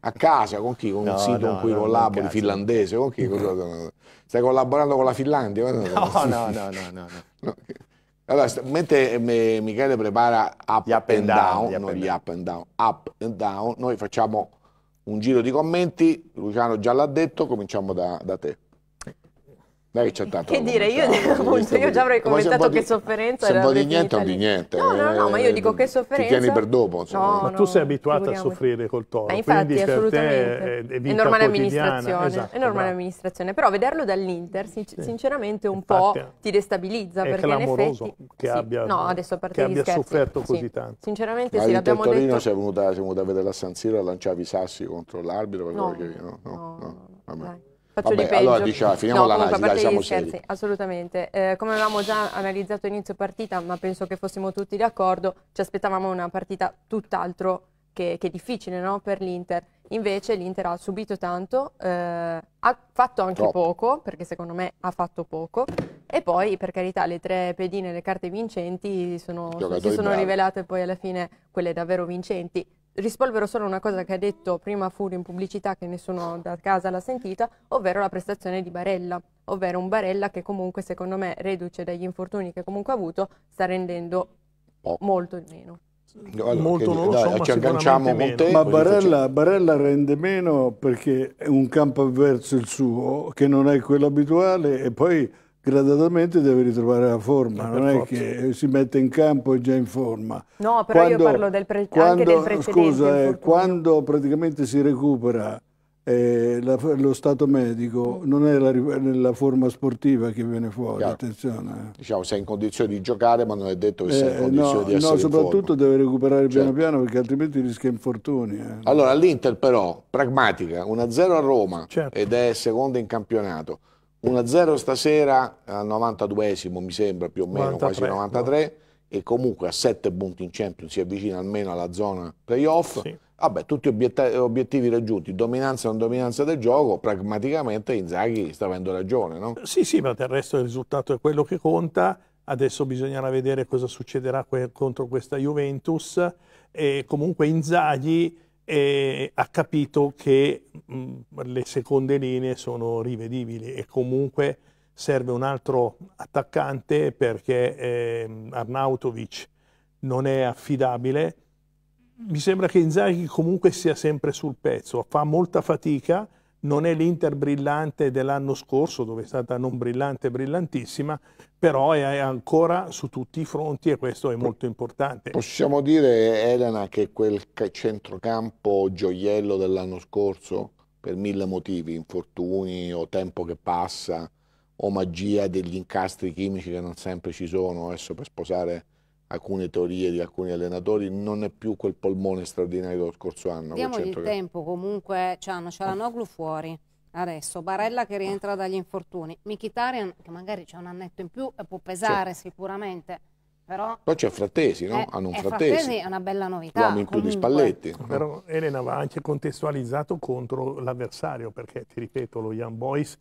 A casa, con chi? Con no, un sito no, con cui no, collabori, finlandese, con chi? Stai collaborando con la Finlandia? No, no, no, no. no. Allora, mentre Michele prepara up, gli up and down, down, gli up and down. up and down, noi facciamo un giro di commenti, Luciano già l'ha detto, cominciamo da, da te. Non è che c'è tanto. Che dire, io, appunto, io, già avrei commentato che sofferenza se un po' di niente o di niente. No, no, no, ma io eh, dico che sofferenza. Ti tieni per dopo. No, ma tu sei abituata a soffrire col toro. Eh, infatti, assolutamente. È, è, è, normale amministrazione. Esatto, è normale bravo. Esatto. amministrazione. Però vederlo dall'Inter, sinceramente, un infatti, po' eh, ti destabilizza. È perché clamoroso in effetti, che abbia, sì. no, adesso a parte che abbia sofferto così sì. tanto. Sinceramente, ma sì, l'abbiamo detto. Torino si è venuta a vedere la San Siro a i sassi contro l'arbitro. No, no, no. Vabbè. Faccio Vabbè, di peggio. Allora diciamo, ah, finiamo no, l'analisi, dai, siamo scherzi, seri. Assolutamente. Eh, come avevamo già analizzato inizio partita, ma penso che fossimo tutti d'accordo, ci aspettavamo una partita tutt'altro che, che, difficile no? per l'Inter. Invece l'Inter ha subito tanto, eh, ha fatto anche Troppo. poco, perché secondo me ha fatto poco, e poi per carità le tre pedine, le carte vincenti sono, si sono bravi. rivelate poi alla fine quelle davvero vincenti rispolvero solo una cosa che ha detto prima Furio in pubblicità che nessuno da casa l'ha sentita, ovvero la prestazione di Barella, ovvero un Barella che comunque secondo me, reduce dagli infortuni che comunque ha avuto, sta rendendo oh. molto di meno. Allora, molto che, dai, so, ci agganciamo Tempo, ma Barella, Barella, rende meno perché è un campo avverso il suo che non è quello abituale e poi gradatamente deve ritrovare la forma, non è che si mette in campo e già in forma. No, però quando, io parlo del pre- quando, anche del precedente. Scusa, eh, quando praticamente si recupera eh, la, lo stato medico non è la, la, forma sportiva che viene fuori, Chiaro. attenzione. Eh. Diciamo sei in condizione di giocare ma non è detto che eh, sei in condizione no, di essere in No, soprattutto deve recuperare certo. piano piano perché altrimenti rischia infortuni. Eh. Allora l'Inter però, pragmatica, 1-0 a Roma certo. ed è seconda in campionato. 1-0 stasera eh, al 92esimo mi sembra più o meno, 93, quasi 93 no. e comunque a 7 punti in Champions si avvicina almeno alla zona playoff. Sì. Vabbè, tutti obiett obiettivi raggiunti, dominanza o non dominanza del gioco, pragmaticamente Inzaghi sta avendo ragione, no? Sì, sì, ma del resto il risultato è quello che conta. Adesso bisognerà vedere cosa succederà contro questa Juventus e comunque Inzaghi e ha capito che mh, le seconde linee sono rivedibili e comunque serve un altro attaccante perché eh, Arnautovic non è affidabile. Mi sembra che Inzaghi comunque sia sempre sul pezzo, fa molta fatica, non è l'Inter brillante dell'anno scorso, dove è stata non brillante, brillantissima, però è ancora su tutti i fronti e questo è molto importante. Possiamo dire, Elena, che quel centrocampo gioiello dell'anno scorso, per mille motivi, infortuni o tempo che passa, o magia degli incastri chimici che non sempre ci sono, adesso per sposare alcune teorie di alcuni allenatori, non è più quel polmone straordinario dello scorso anno. Diamogli il tempo, comunque c'è la Noglu fuori adesso, Barella che rientra dagli infortuni, Michitarian che magari c'è un annetto in più e eh, può pesare sì. sicuramente, però... Poi c'è Frattesi, no? È, eh, Hanno un eh, Frattesi. Frattesi è una bella novità. L'uomo in più di Spalletti. No? Però Elena va anche contestualizzato contro l'avversario, perché ti ripeto, lo Young Boys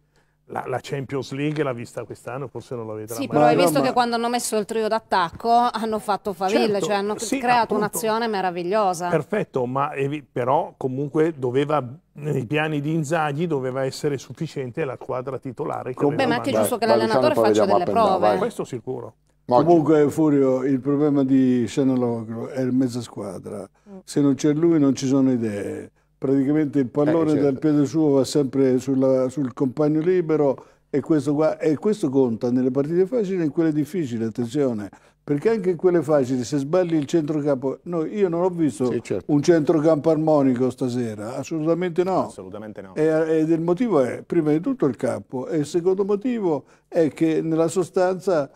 la, la, Champions League l'ha vista quest'anno, forse non la vedrà sì, mai. però hai visto ma... che quando hanno messo il trio d'attacco hanno fatto faville, certo, cioè hanno sì, creato un'azione meravigliosa. Perfetto, ma però comunque doveva, nei piani di Inzaghi doveva essere sufficiente la squadra titolare. Che Beh, ma è anche giusto che l'allenatore diciamo faccia delle prove. Down, Questo sicuro. Ma Comunque Furio, il problema di Scenologro è il mezza squadra. Mm. Se non c'è lui non ci sono idee praticamente il pallone eh, certo. dal piede suo va sempre sulla, sul compagno libero e questo, qua, e questo, conta nelle partite facili e in quelle difficili, attenzione, perché anche in quelle facili se sbagli il centrocampo, no, io non ho visto sì, certo. un centrocampo armonico stasera, assolutamente no. Assolutamente no. E, ed il motivo è prima di tutto il campo e il secondo motivo è che nella sostanza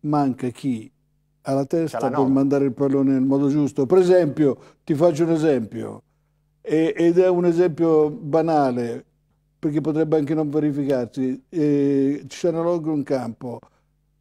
manca chi ha la testa per mandare il pallone nel modo giusto. Per esempio, ti faccio un esempio, e, ed è un esempio banale, perché potrebbe anche non verificarsi. Eh, c'era logo in campo,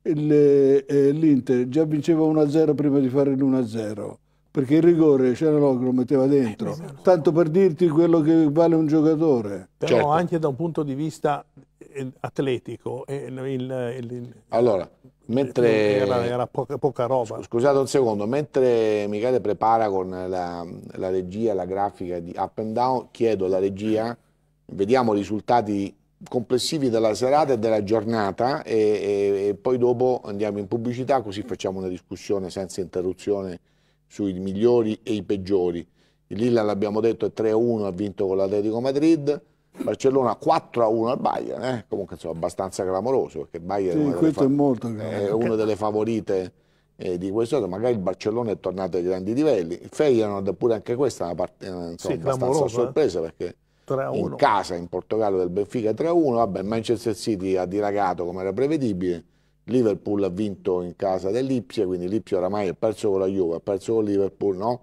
l'Inter già vinceva 1-0 prima di fare l'1-0 perché il rigore Cianaloglu lo metteva dentro, eh, no. Esatto. tanto per dirti quello che vale un giocatore. Però certo. anche da un punto di vista eh, atletico. Eh, il, il, il... Allora, Mentre, era, era poca, poca, roba. Scusate un secondo, mentre Michele prepara con la, la, regia la grafica di up and down, chiedo alla regia, vediamo i risultati complessivi della serata e della giornata e, e, e poi dopo andiamo in pubblicità così facciamo una discussione senza interruzione sui migliori e i peggiori. Il Lilla l'abbiamo detto è 3-1, ha vinto con l'Atletico Madrid. Barcellona 4 a 1 al Bayern, eh? comunque insomma, abbastanza clamoroso perché Bayern sì, è, fa... è, una delle favorite eh, di questo, magari il Barcellona è tornato ai grandi livelli, il Feyenoord pure anche questa è una partita eh, insomma, sì, abbastanza eh. sorpresa perché in casa in Portogallo del Benfica 3-1, a vabbè Manchester City ha dilagato come era prevedibile, Liverpool ha vinto in casa dell'Ipsia, quindi l'Ipsia oramai ha perso con la Juve, ha perso con Liverpool, no?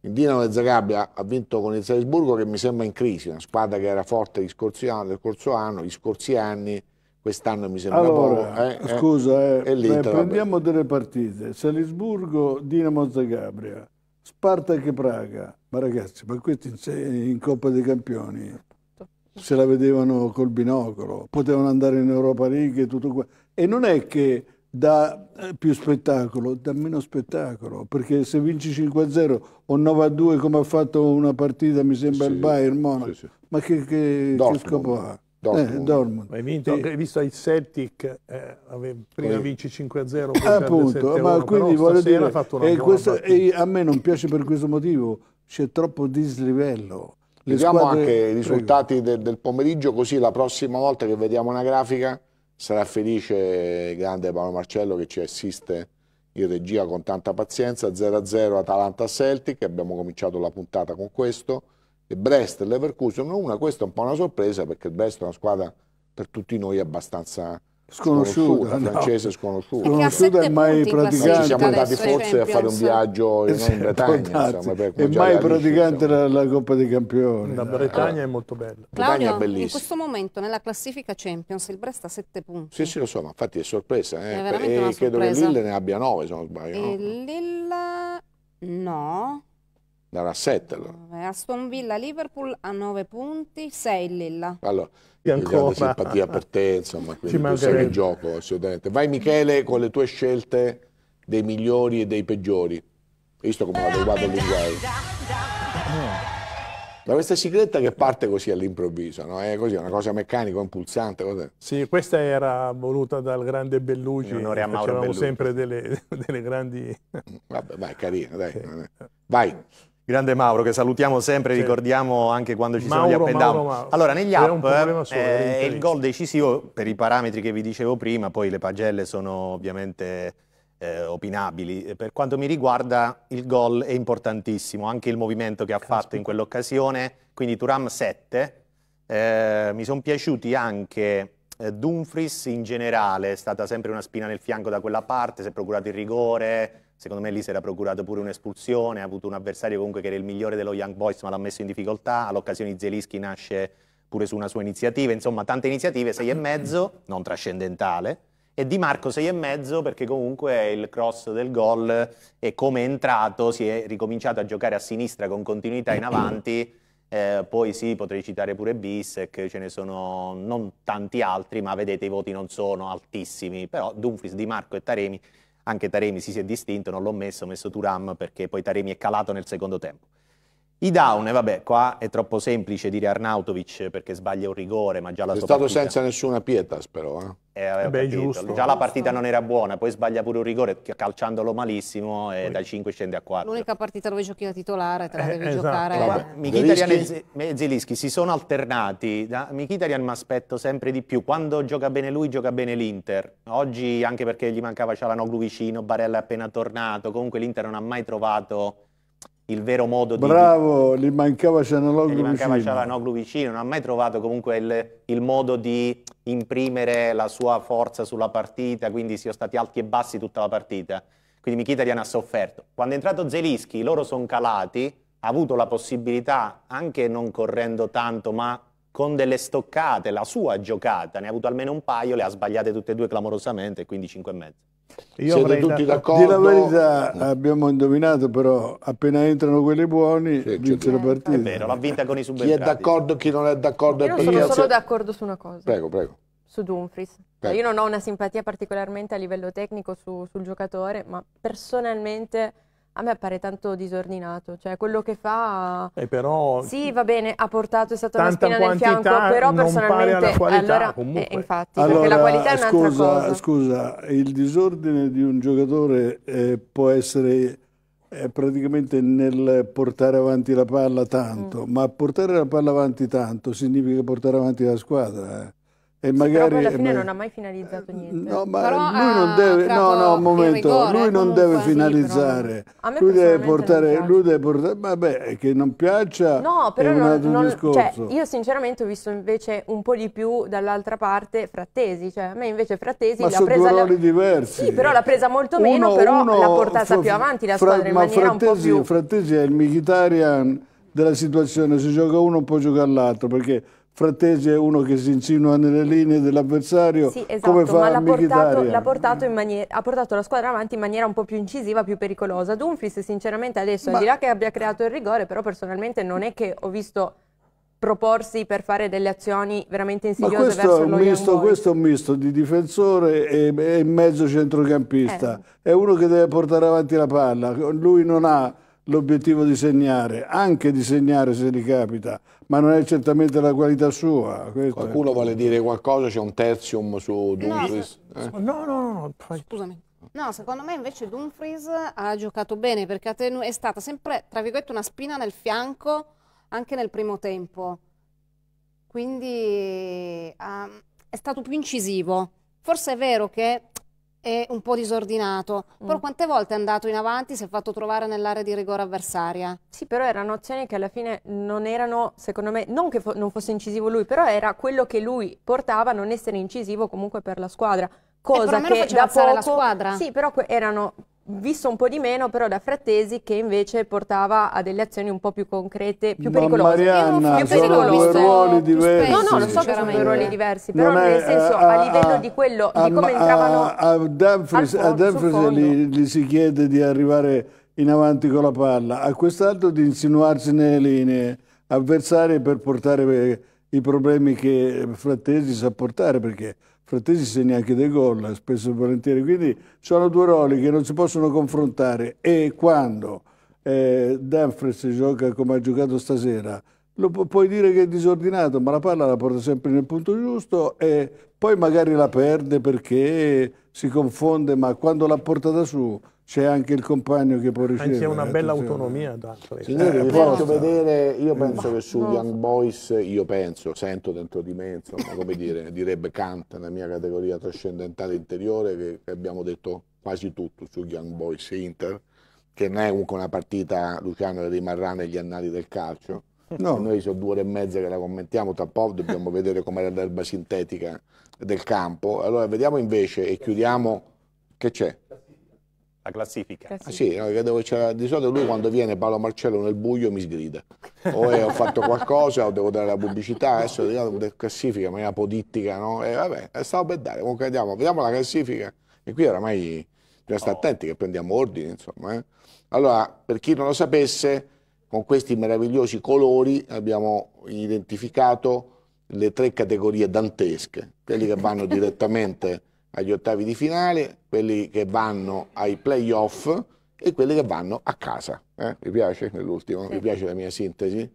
Il Dinamo di Zagabria ha vinto con il Salisburgo che mi sembra in crisi, una squadra che era forte gli scorsi anni, gli scorso anno, gli scorsi anni, quest'anno mi sembra allora, poco. Eh, eh. scusa, eh, eh, prendiamo delle partite, Salisburgo, Dinamo Zagabria, Spartak e Praga, ma ragazzi, ma questi in, in Coppa dei Campioni se la vedevano col binocolo, potevano andare in Europa League e tutto qua. E non è che da eh, più spettacolo, da meno spettacolo, perché se vinci 5-0 o 9-2 come ha fatto una partita, mi sembra sì, il Bayern Monaco, sì, sì. ma che, che, che, scopo ha? Dortmund. Eh, Dortmund. Hai, vinto, hai visto il Celtic, eh, prima vinci 5-0, ah, appunto, ma quindi voglio dire, e, eh, questo, e eh, a me non piace per questo motivo, c'è troppo dislivello. Le vediamo squadre... anche i risultati del, del pomeriggio, così la prossima volta che vediamo una grafica Sarà felice il grande Paolo Marcello che ci assiste in regia con tanta pazienza. 0-0 Atalanta-Celtic, abbiamo cominciato la puntata con questo. E Brest-Leverkusen 1-1, questa è un po' una sorpresa perché il Brest è una squadra per tutti noi abbastanza sconosciuta, sconosciuta no. francese sconosciuta. Sconosciuta e mai praticante. Ci siamo andati forse a fare un viaggio in sì, Bretagna. Insomma, e mai praticante la, la, Coppa dei Campioni. La Bretagna eh. è molto bella. Claudio, è in questo momento nella classifica Champions il Brest ha 7 punti. Sì, sì, lo so, ma infatti è sorpresa. Eh. È e credo sorpresa. che Lille ne abbia 9, se non sbaglio. E no? Lille no. Darà 7 allora. Eh, Aston Villa Liverpool a 9 punti, 6 Lilla. Allora, grande simpatia per te, insomma, ci mancherebbe sei gioco assolutamente. Vai Michele con le tue scelte dei migliori e dei peggiori. Visto come l'ha vado il l'Uruguay. Ma questa cicletta che parte così all'improvviso, no? Eh, è così, una cosa meccanica, un pulsante. Sì, questa era voluta dal grande Bellucci. In onore a Mauro Bellucci. sempre delle, delle grandi... Vabbè, vai, carina, dai. Sì. Vai. Grande Mauro, che salutiamo sempre, sì. ricordiamo anche quando ci Mauro, sono gli up and down. Mauro, Mauro. Allora, negli up eh, è eh, il gol decisivo per i parametri che vi dicevo prima, poi le pagelle sono ovviamente eh, opinabili. Per quanto mi riguarda, il gol è importantissimo, anche il movimento che ha Caspita. fatto in quell'occasione, quindi Turam 7. Eh, mi sono piaciuti anche eh, Dumfries in generale, è stata sempre una spina nel fianco da quella parte, si è procurato il rigore, Secondo me lì si era procurato pure un'espulsione, ha avuto un avversario comunque che era il migliore dello Young Boys ma l'ha messo in difficoltà, all'occasione Zelischi nasce pure su una sua iniziativa, insomma tante iniziative, 6,5, non trascendentale, e Di Marco 6,5 perché comunque è il cross del gol e come è entrato si è ricominciato a giocare a sinistra con continuità in avanti, eh, poi sì potrei citare pure Bissek, ce ne sono non tanti altri, ma vedete i voti non sono altissimi, però Dumfries, Di Marco e Taremi anche Taremi si, si è distinto, non l'ho messo, ho messo Turam perché poi Taremi è calato nel secondo tempo. I down, eh, vabbè, qua è troppo semplice dire Arnautovic perché sbaglia un rigore, ma già la è sua È stato partita... senza nessuna pietas, però. Eh. Eh, beh, giusto. Già la partita non era buona, poi sbaglia pure un rigore calciandolo malissimo e poi... da 5 scende a 4. L'unica partita dove giochi da titolare, te la eh, devi esatto. giocare. Vabbè. Mkhitaryan Rischi... e Zilischi si sono alternati. Michitarian mi aspetto sempre di più. Quando gioca bene lui, gioca bene l'Inter. Oggi, anche perché gli mancava Cialanoglu vicino, Barella è appena tornato, comunque l'Inter non ha mai trovato il vero modo di... Bravo, gli mancava Cianaloglu vicino. Gli mancava Cianaloglu vicino, non ha mai trovato comunque il, il, modo di imprimere la sua forza sulla partita, quindi siano stati alti e bassi tutta la partita. Quindi Mkhitaryan ha sofferto. Quando è entrato Zelischi, loro sono calati, ha avuto la possibilità, anche non correndo tanto, ma con delle stoccate, la sua giocata, ne ha avuto almeno un paio, le ha sbagliate tutte e due clamorosamente, quindi 5 e mezzo. Io Siete tutti da... d'accordo? Di la verità abbiamo indovinato, però appena entrano quelli buoni sì, certo. vince la eh, partita. È vero, l'ha vinta con i subentrati. Chi è d'accordo, chi non è d'accordo. Io è sono solo se... d'accordo su una cosa. Prego, prego. Su Dumfries. Cioè, prego. Io non ho una simpatia particolarmente a livello tecnico su, sul giocatore, ma personalmente a me appare tanto disordinato, cioè quello che fa... Eh però, sì, va bene, ha portato, è stata una spina nel fianco, però personalmente... Qualità, allora, eh, infatti, allora, perché la qualità è un'altra cosa. Scusa, il disordine di un giocatore eh, può essere eh, praticamente nel portare avanti la palla tanto, mm. ma portare la palla avanti tanto significa portare avanti la squadra, eh e magari alla fine non ha mai finalizzato mm, niente. No, ma Però lui non deve, no, no, un momento, rigore, lui non deve finalizzare. Però... Lui, deve portare, lui deve portare, vabbè, che non piaccia no, però è un non, altro non, cioè, discorso. Cioè, io sinceramente ho visto invece un po' di più dall'altra parte Frattesi, cioè a me invece Frattesi ma l'ha presa due ruoli diversi. Sì, però l'ha presa molto uno, meno, però uno, l'ha portata fra, più avanti la fra, squadra in maniera Frattesi, un po' più Frattesi è il Mkhitaryan della situazione, se gioca uno può giocare l'altro perché Frattesi è uno che si insinua nelle linee dell'avversario, sì, esatto, come fa ma portato, portato maniera, ha portato la squadra avanti in maniera un po' più incisiva, più pericolosa. Dumfries sinceramente adesso, ma... al di là che abbia creato il rigore, però personalmente non è che ho visto proporsi per fare delle azioni veramente insidiose verso lo misto, Questo è un misto di difensore e, e mezzo centrocampista. Eh. È uno che deve portare avanti la palla, lui non ha l'obiettivo di segnare, anche di segnare se gli capita, ma non è certamente la qualità sua. Questo Qualcuno vuole dire qualcosa? C'è un terzium su Dumfries? No, eh? no, no, no. Scusami. No, secondo me invece Dumfries ha giocato bene perché è stata sempre, tra virgolette, una spina nel fianco anche nel primo tempo. Quindi um, è stato più incisivo. Forse è vero che è un po' disordinato, mm. però quante volte è andato in avanti si è fatto trovare nell'area di rigore avversaria? Sì, però erano azioni che alla fine non erano, secondo me, non che fo non fosse incisivo lui, però era quello che lui portava a non essere incisivo comunque per la squadra. Cosa che da poco... la squadra. Sì, però erano visto un po' di meno però da Frattesi che invece portava a delle azioni un po' più concrete, più Ma pericolose. Marianna, più sono due ruoli diversi. No, no, lo so che sono due ruoli diversi, però è, nel senso a, eh, a, a livello di quello, a, di come entravano... A, Danfres, a Danfres gli, gli, si chiede di arrivare in avanti con la palla, a quest'altro di insinuarsi nelle linee avversarie per portare i problemi che Frattesi sa portare, perché Frattesi segna anche dei gol, spesso e volentieri, quindi sono due ruoli che non si possono confrontare e quando eh, Danfres gioca come ha giocato stasera, lo pu puoi dire che è disordinato, ma la palla la porta sempre nel punto giusto e poi magari la perde perché si confonde, ma quando l'ha portata su c'è anche il compagno che può ricevere. Anche una bella autonomia da Signore, eh, vi faccio vedere, io eh. penso Ma, che su no. Young Boys, io penso, sento dentro di me, insomma, come dire, direbbe Kant, nella mia categoria trascendentale interiore, che, che abbiamo detto quasi tutto su Young Boys e Inter, che non è comunque una partita, Luciano, che rimarrà negli annali del calcio. No. Noi sono due ore e mezza che la commentiamo, tra poco dobbiamo vedere com'era l'erba sintetica del campo. Allora vediamo invece e chiudiamo che c'è la classifica. Ah, sì, no, eh, di solito lui quando viene Paolo Marcello nel buio mi sgrida. O è, ho fatto qualcosa, o devo dare la pubblicità, adesso vediamo la classifica in maniera podittica, no? E eh, vabbè, eh, stavo per dare, comunque andiamo, vediamo la classifica. E qui oramai bisogna stare oh. attenti che prendiamo ordine, insomma. Eh? Allora, per chi non lo sapesse, con questi meravigliosi colori abbiamo identificato le tre categorie dantesche, quelli che vanno direttamente agli ottavi di finale, quelli che vanno ai playoff e quelli che vanno a casa. Eh? Mi piace nell'ultimo, sì. mi piace la mia sintesi.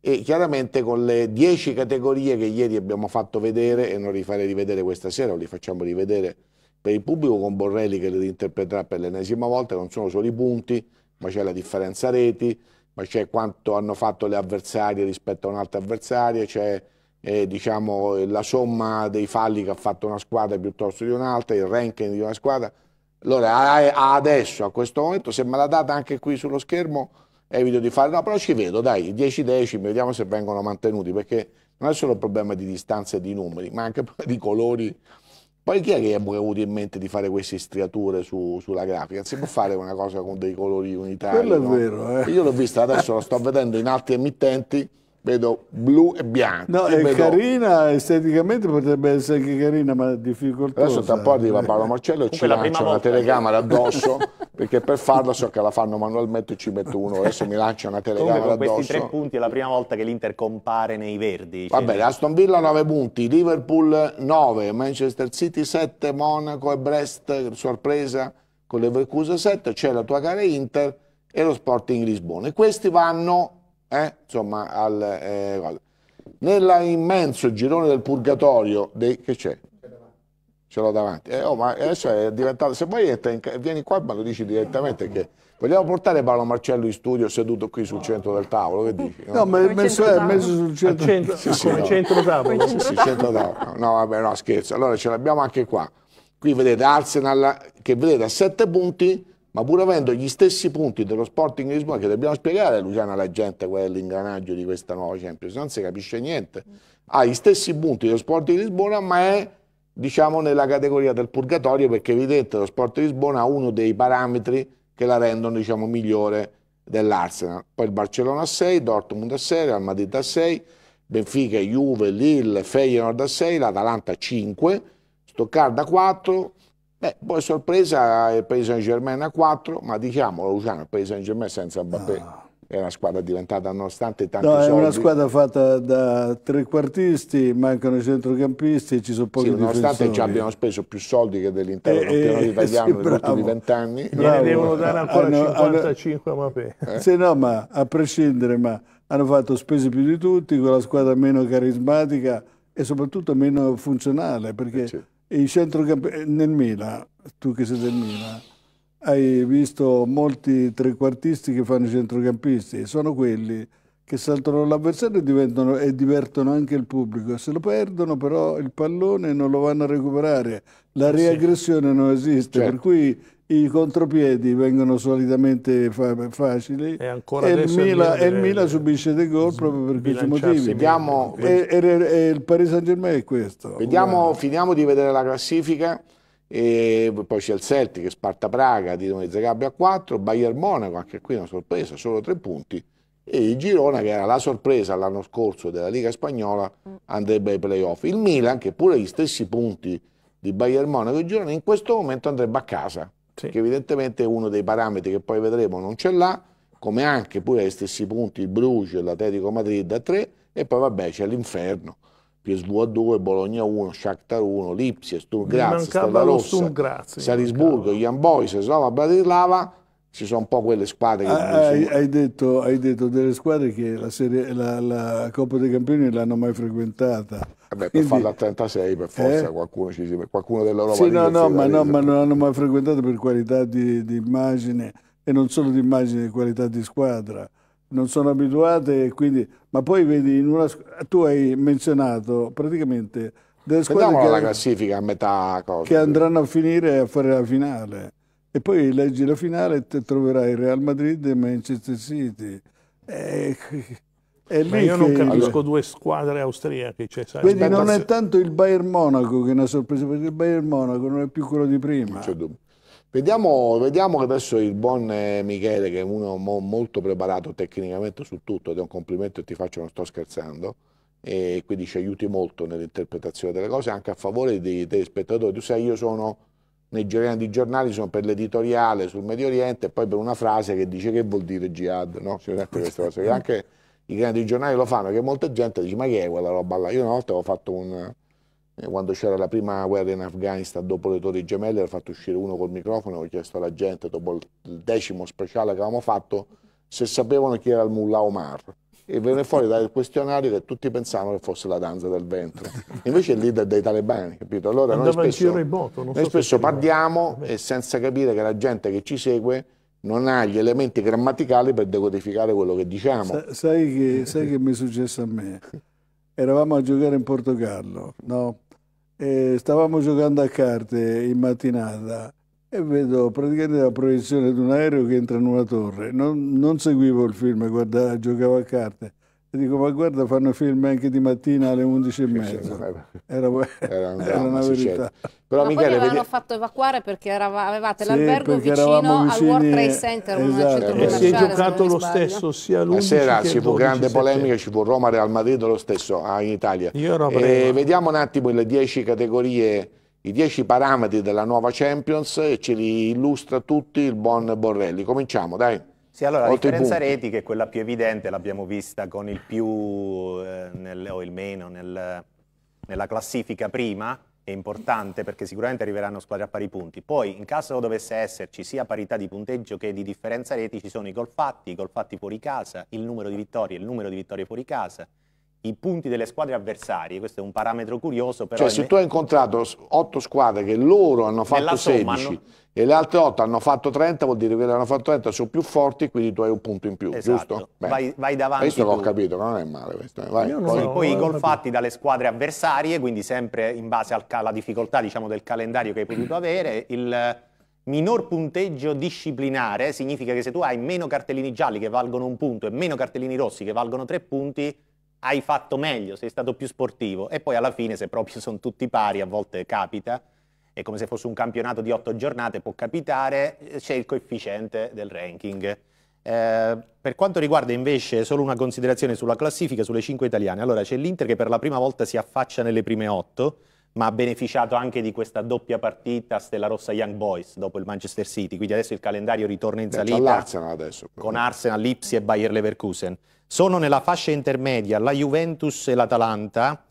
E chiaramente con le dieci categorie che ieri abbiamo fatto vedere e non rifare rivedere questa sera, o li facciamo rivedere per il pubblico con Borrelli che le interpreterà per l'ennesima volta, non sono solo i punti, ma c'è la differenza reti, ma c'è quanto hanno fatto le avversarie rispetto a un'altra avversaria, c'è eh, diciamo, la somma dei falli che ha fatto una squadra piuttosto di un'altra, il ranking di una squadra. Allora, adesso, a questo momento, se me la date anche qui sullo schermo, evito di fare, no, però ci vedo, dai, 10 decimi, vediamo se vengono mantenuti, perché non è solo un problema di distanze e di numeri, ma anche di colori. Poi chi è che ha avuto in mente di fare queste striature su, sulla grafica? Si può fare una cosa con dei colori unitari? Quello no? è vero. Eh. Io l'ho vista adesso, lo sto vedendo in altri emittenti, vedo blu e bianco. No, è vedo... carina, esteticamente potrebbe essere anche carina, ma difficoltosa. Adesso tra un po' arriva Paolo Marcello e ci lancia una telecamera eh. addosso, perché per farlo so che la fanno manualmente e ci metto uno, adesso mi lancia una telecamera Comunque, addosso. questi tre punti è la prima volta che l'Inter compare nei verdi. Va cioè. bene, Aston Villa 9 punti, Liverpool 9, Manchester City 7, Monaco e Brest, sorpresa con le Vercuse 7, c'è la tua gara Inter e lo Sporting Lisbona. E questi vanno eh? insomma, al, eh, nella immenso girone del purgatorio, dei, che c'è? Ce l'ho davanti. Eh, oh, ma adesso è diventato, se vuoi vieni qua ma lo dici direttamente che vogliamo portare Paolo Marcello in studio seduto qui sul centro del tavolo, che dici? No, no ma è messo, è messo sul centro, centro, sì, sì, come no. centro tavolo. Sì, sì, centro tavolo. No, vabbè, no, scherzo. Allora ce l'abbiamo anche qua. Qui vedete Arsenal che vedete a sette punti ma pur avendo gli stessi punti dello Sporting Lisbona che dobbiamo spiegare a Luciano alla gente qual è l'ingranaggio di questa nuova Champions, non si capisce niente, ha gli stessi punti dello Sporting Lisbona ma è diciamo nella categoria del purgatorio perché evidente lo Sporting Lisbona ha uno dei parametri che la rendono diciamo migliore dell'Arsenal, poi il Barcellona a 6, Dortmund a 6, Real Madrid a 6, Benfica, Juve, Lille, Feyenoord a 6, l'Atalanta a 5, Stoccarda a 4, Beh, poi sorpresa il Paese Saint Germain a 4, ma diciamolo Luciano, il Paese Saint Germain senza Mbappé no. Ah. è una squadra diventata nonostante tanti no, soldi. No, è una squadra fatta da trequartisti, mancano i centrocampisti ci sono pochi sì, nonostante ci abbiamo speso più soldi che dell'intero eh, campionato eh, italiano eh, sì, negli bravo. ultimi vent'anni. Gliene devono dare ancora hanno, 55 hanno, Mbappé. Eh? Se no, ma a prescindere, ma hanno fatto spese più di tutti, con la squadra meno carismatica e soprattutto meno funzionale, perché... Certo i centrocamp- eh, nel Milan, tu che sei del Milan, hai visto molti trequartisti che fanno i centrocampisti, sono quelli che saltano l'avversario e, e, divertono anche il pubblico. Se lo perdono però il pallone non lo vanno a recuperare, la eh riaggressione non esiste, certo. per cui i contropiedi vengono solitamente fa- facili e, e il Milan, il Mila subisce dei gol proprio per questi motivi. Vediamo, e, e, e, il Paris Saint Germain è questo. Vediamo, Guarda. finiamo di vedere la classifica. E poi c'è il Celtic, Sparta Praga, Dinamo di Zagabria a 4, Bayern Monaco, anche qui una sorpresa, solo 3 punti. E il Girona, che era la sorpresa l'anno scorso della Liga Spagnola, andrebbe ai playoff. Il Milan, che pure gli stessi punti di Bayern Monaco e Girona, in questo momento andrebbe a casa sì. che evidentemente è uno dei parametri che poi vedremo non ce l'ha, come anche pure agli stessi punti il Bruges e l'Atletico Madrid a 3 e poi vabbè c'è l'inferno. PSV a 2, Bologna 1, Shakhtar 1, Lipsia, Sturgraz, Stella Rossa, Salisburgo, Jan Boys, Slava Bratislava ci sono un po' quelle squadre che... Ah, hai, hai, detto, hai, detto, delle squadre che la, serie, la, la Coppa dei Campioni l'hanno mai frequentata. Vabbè, Quindi, per farla a 36 per forza eh? qualcuno, ci, qualcuno dell'Europa sì, no, no, ma, no, ma non l'hanno mai frequentata per qualità di, di immagine e non solo di immagine, di qualità di squadra non sono abituate, quindi... ma poi vedi, una... tu hai menzionato praticamente delle squadre Prendiamo che, la classifica a metà cosa. che andranno a finire a fare la finale e poi leggi la finale e troverai Real Madrid e Manchester City. Eh, ma io non capisco due squadre austriache. Cioè, sai, Quindi non è tanto il Bayern Monaco che è una sorpresa, perché il Bayern Monaco non è più quello di prima. Vediamo, vediamo, che adesso il buon eh, Michele, che è uno molto preparato tecnicamente su tutto, ed è un complimento e ti faccio, non sto scherzando, e quindi ci aiuti molto nell'interpretazione delle cose, anche a favore dei telespettatori. Tu sai, io sono nei giornali, i giornali sono per l'editoriale sul Medio Oriente e poi per una frase che dice che vuol dire jihad, no? questa cosa che anche i grandi giornali lo fanno, che molta gente dice ma che è quella roba là? Io una volta ho fatto un, eh, quando c'era la prima guerra in Afghanistan dopo le torri gemelle, ho fatto uscire uno col microfono e ho chiesto alla gente, dopo il decimo speciale che avevamo fatto, se sapevano chi era il mullah Omar e venne fuori dal questionario che tutti pensavano che fosse la danza del ventre. Invece è il leader dei talebani, capito? Allora Andava noi spesso, boto, noi so spesso parliamo e senza capire che la gente che ci segue non ha gli elementi grammaticali per decodificare quello che diciamo. Sa, sai, che, sai che mi è successo a me? Eravamo a giocare in Portogallo, no? E stavamo giocando a carte in mattinata e vedo praticamente la proiezione di un aereo che entra in una torre. Non, non seguivo il film, guardavo, giocavo a carte. E dico, ma guarda, fanno film anche di mattina alle 11.30. Era, era, un era una verità. Però, ma Michele, poi avevano vedi... fatto evacuare perché erava, avevate sì, l'albergo vicino vicini... al World Trade Center. Esatto. E si è giocato lo stesso sia l'11 Stasera Si può grande polemica, ci può Roma-Real Madrid lo stesso ah, in Italia. Io ero e eh, vediamo un attimo le 10 categorie i dieci parametri della nuova Champions e ce li illustra tutti il buon Borrelli. Cominciamo, dai. Sì, allora la differenza reti, che è quella più evidente, l'abbiamo vista con il più eh, nel, o il meno nel, nella classifica prima, è importante perché sicuramente arriveranno squadre a pari punti. Poi, in caso dovesse esserci sia parità di punteggio che di differenza reti, ci sono i gol fatti, i gol fatti fuori casa, il numero di vittorie, il numero di vittorie fuori casa, i punti delle squadre avversarie, questo è un parametro curioso. Però cioè se tu hai incontrato otto squadre che loro hanno fatto 16 hanno... e le altre otto hanno fatto 30, vuol dire che le hanno fatto 30, sono più forti quindi tu hai un punto in più, esatto. giusto? Beh, vai, vai davanti. Questo l'ho capito, non è male questo. Eh, vai, poi, so, poi i gol fatti dalle squadre avversarie, quindi sempre in base alla difficoltà diciamo, del calendario che hai potuto avere, il minor punteggio disciplinare significa che se tu hai meno cartellini gialli che valgono un punto e meno cartellini rossi che valgono tre punti, hai fatto meglio, sei stato più sportivo e poi alla fine se proprio sono tutti pari, a volte capita, è come se fosse un campionato di otto giornate, può capitare, eh, c'è il coefficiente del ranking. Eh, per quanto riguarda invece solo una considerazione sulla classifica, sulle cinque italiane, allora c'è l'Inter che per la prima volta si affaccia nelle prime otto, ma ha beneficiato anche di questa doppia partita Stella Rossa Young Boys dopo il Manchester City, quindi adesso il calendario ritorna in salita Beh, adesso, con Arsenal, Lipsi e Bayer Leverkusen. Sono nella fascia intermedia la Juventus e l'Atalanta.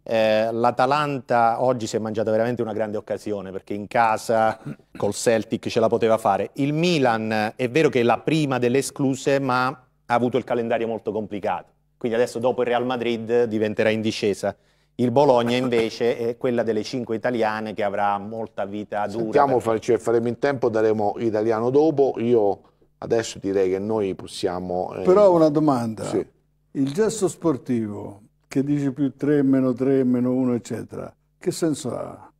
Eh, L'Atalanta oggi si è mangiata veramente una grande occasione perché in casa col Celtic ce la poteva fare. Il Milan è vero che è la prima delle escluse, ma ha avuto il calendario molto complicato. Quindi adesso dopo il Real Madrid diventerà in discesa. Il Bologna invece è quella delle cinque italiane che avrà molta vita dura. Sentiamo perché... faremo in tempo, daremo italiano dopo. Io Adesso direi che noi possiamo... Eh... Però una domanda. Sì. Il gesto sportivo che dice più 3, meno 3, meno 1, eccetera, che senso ha?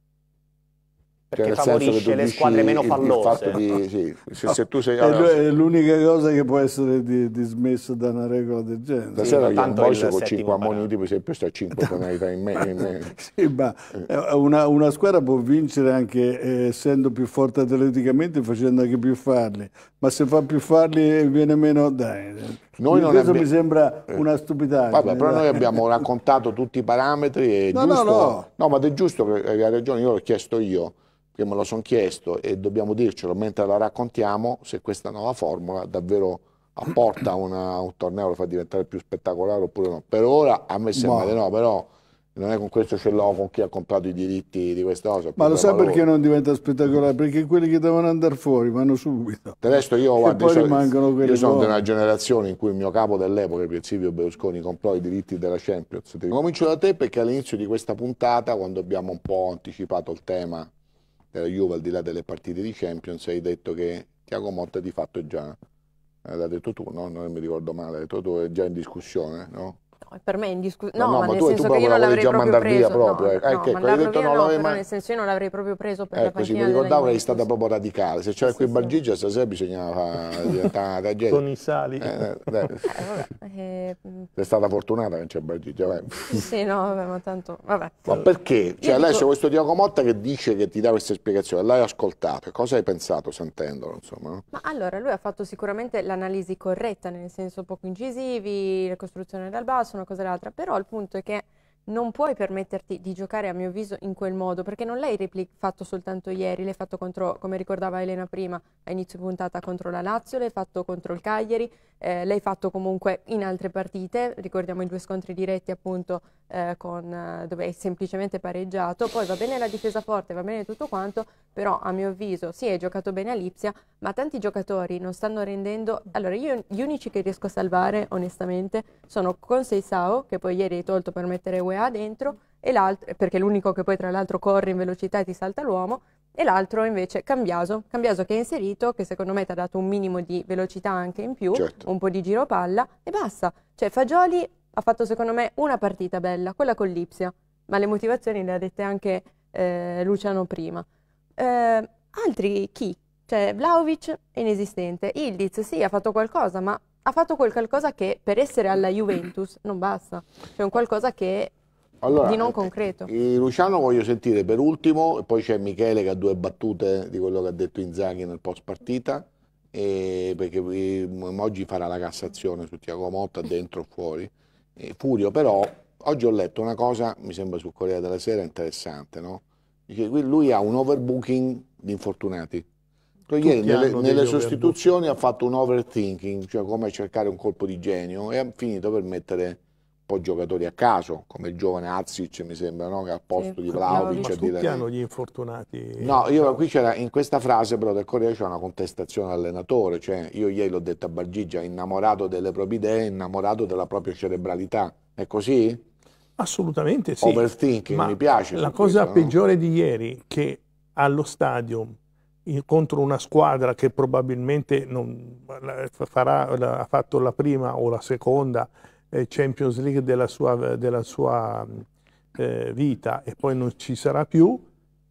perché cioè favorisce le squadre meno fallose. Di, eh. sì, se, se tu sei, allora, è l'unica cosa che può essere dismessa da una regola del genere. La sì, sera tanto un Boys con 5 ammoniti, per esempio, a 5 tonalità in meno. Me. sì, ma eh, una, una, squadra può vincere anche eh, essendo più forte atleticamente, facendo anche più farli, ma se fa più farli viene meno... Dai, noi non questo abbi... mi sembra eh. una stupidaggine. Vabbè, però noi abbiamo raccontato tutti i parametri. È no, giusto... no, no. No, ma è giusto che hai ragione, io l'ho chiesto io che me lo sono chiesto e dobbiamo dircelo mentre la raccontiamo se questa nuova formula davvero apporta una, un torneo lo fa diventare più spettacolare oppure no per ora a me sembra di no però non è con questo ce l'ho con chi ha comprato i diritti di questa cosa. Ma lo sai perché non diventa spettacolare? Perché quelli che devono andare fuori vanno subito. Del resto io, guarda, so, io sono di una generazione in cui il mio capo dell'epoca, Pier Silvio Berlusconi, comprò i diritti della Champions. Comincio da te perché all'inizio di questa puntata, quando abbiamo un po' anticipato il tema della Juve al di là delle partite di Champions hai detto che Tiago Motta di fatto è già, l'ha detto tu, no? non mi ricordo male, l'hai detto tu, è già in discussione, no? No, per me è indiscutibile. No, no, ma, ma nel tu, senso che io non l'avrei proprio mandar preso. Via proprio, no, eh. ecco, hai detto no, no, ma... nel senso io non l'avrei proprio preso per ecco, la panchina sì, ricordavo che è stata proprio radicale. Se c'era sì, qui sì, Bargigio stasera bisognava diventare una tragedia. Con i sali. Eh, eh, eh, Sei eh, mm. stata fortunata che c'è Bargigio, vai. Sì, no, vabbè, ma tanto... Vabbè. Ma perché? Cioè, io lei dico... questo Diaco Motta che dice che ti dà questa spiegazione, l'hai ascoltato, cosa hai pensato sentendolo, insomma? Ma allora, lui ha fatto sicuramente l'analisi corretta, nel senso poco incisivi, la costruzione dal basso, passa una cosa all'altra, però il punto è che non puoi permetterti di giocare a mio avviso in quel modo perché non l'hai repli- fatto soltanto ieri, l'hai fatto contro, come ricordava Elena prima, a inizio puntata contro la Lazio, l'hai fatto contro il Cagliari, eh, l'hai fatto comunque in altre partite, ricordiamo i due scontri diretti appunto eh, con, eh, dove hai semplicemente pareggiato, poi va bene la difesa forte, va bene tutto quanto, però a mio avviso sì è giocato bene a Lipsia, ma tanti giocatori non stanno rendendo, allora io gli unici che riesco a salvare onestamente sono Consei Sao, che poi ieri hai tolto per mettere UEA dentro, perché l'unico che poi tra l'altro corre in velocità e ti salta l'uomo, e l'altro invece Cambiaso, Cambiaso che è inserito, che secondo me ti ha dato un minimo di velocità anche in più, certo. un po' di giro palla e basta. Cioè Fagioli ha fatto secondo me una partita bella, quella con Lipsia, ma le motivazioni le ha dette anche eh, Luciano prima. Eh, altri chi? Cioè Vlaovic è inesistente, Ildiz sì ha fatto qualcosa, ma ha fatto quel qualcosa che per essere alla Juventus non basta, cioè un qualcosa che allora, di non eh, concreto. Eh, Luciano voglio sentire per ultimo, poi c'è Michele che ha due battute di quello che ha detto Inzaghi nel post partita, perché eh, oggi farà la Cassazione su Tiago Motta dentro o fuori. E Furio però, oggi ho letto una cosa, mi sembra su Corea della Sera, interessante, no? Dice, lui ha un overbooking di infortunati. Cioè, ieri nelle, nelle sostituzioni ha fatto un overthinking, cioè come cercare un colpo di genio e ha finito per mettere poi giocatori a caso, come il giovane Azic mi sembra, no? che al posto sì, di Vlaovic... Ma tutti dire... hanno gli infortunati... No, io qui c'era, in questa frase però del Corriere c'è una contestazione all'allenatore, cioè io ieri l'ho detto a Bargigia, innamorato delle proprie idee, innamorato della propria cerebralità, è così? Assolutamente sì. Overthinking, Ma mi piace. La cosa questo, peggiore no? di ieri, che allo stadio contro una squadra che probabilmente non, farà, ha fatto la prima o la seconda eh, Champions League della sua, della sua eh, vita e poi non ci sarà più,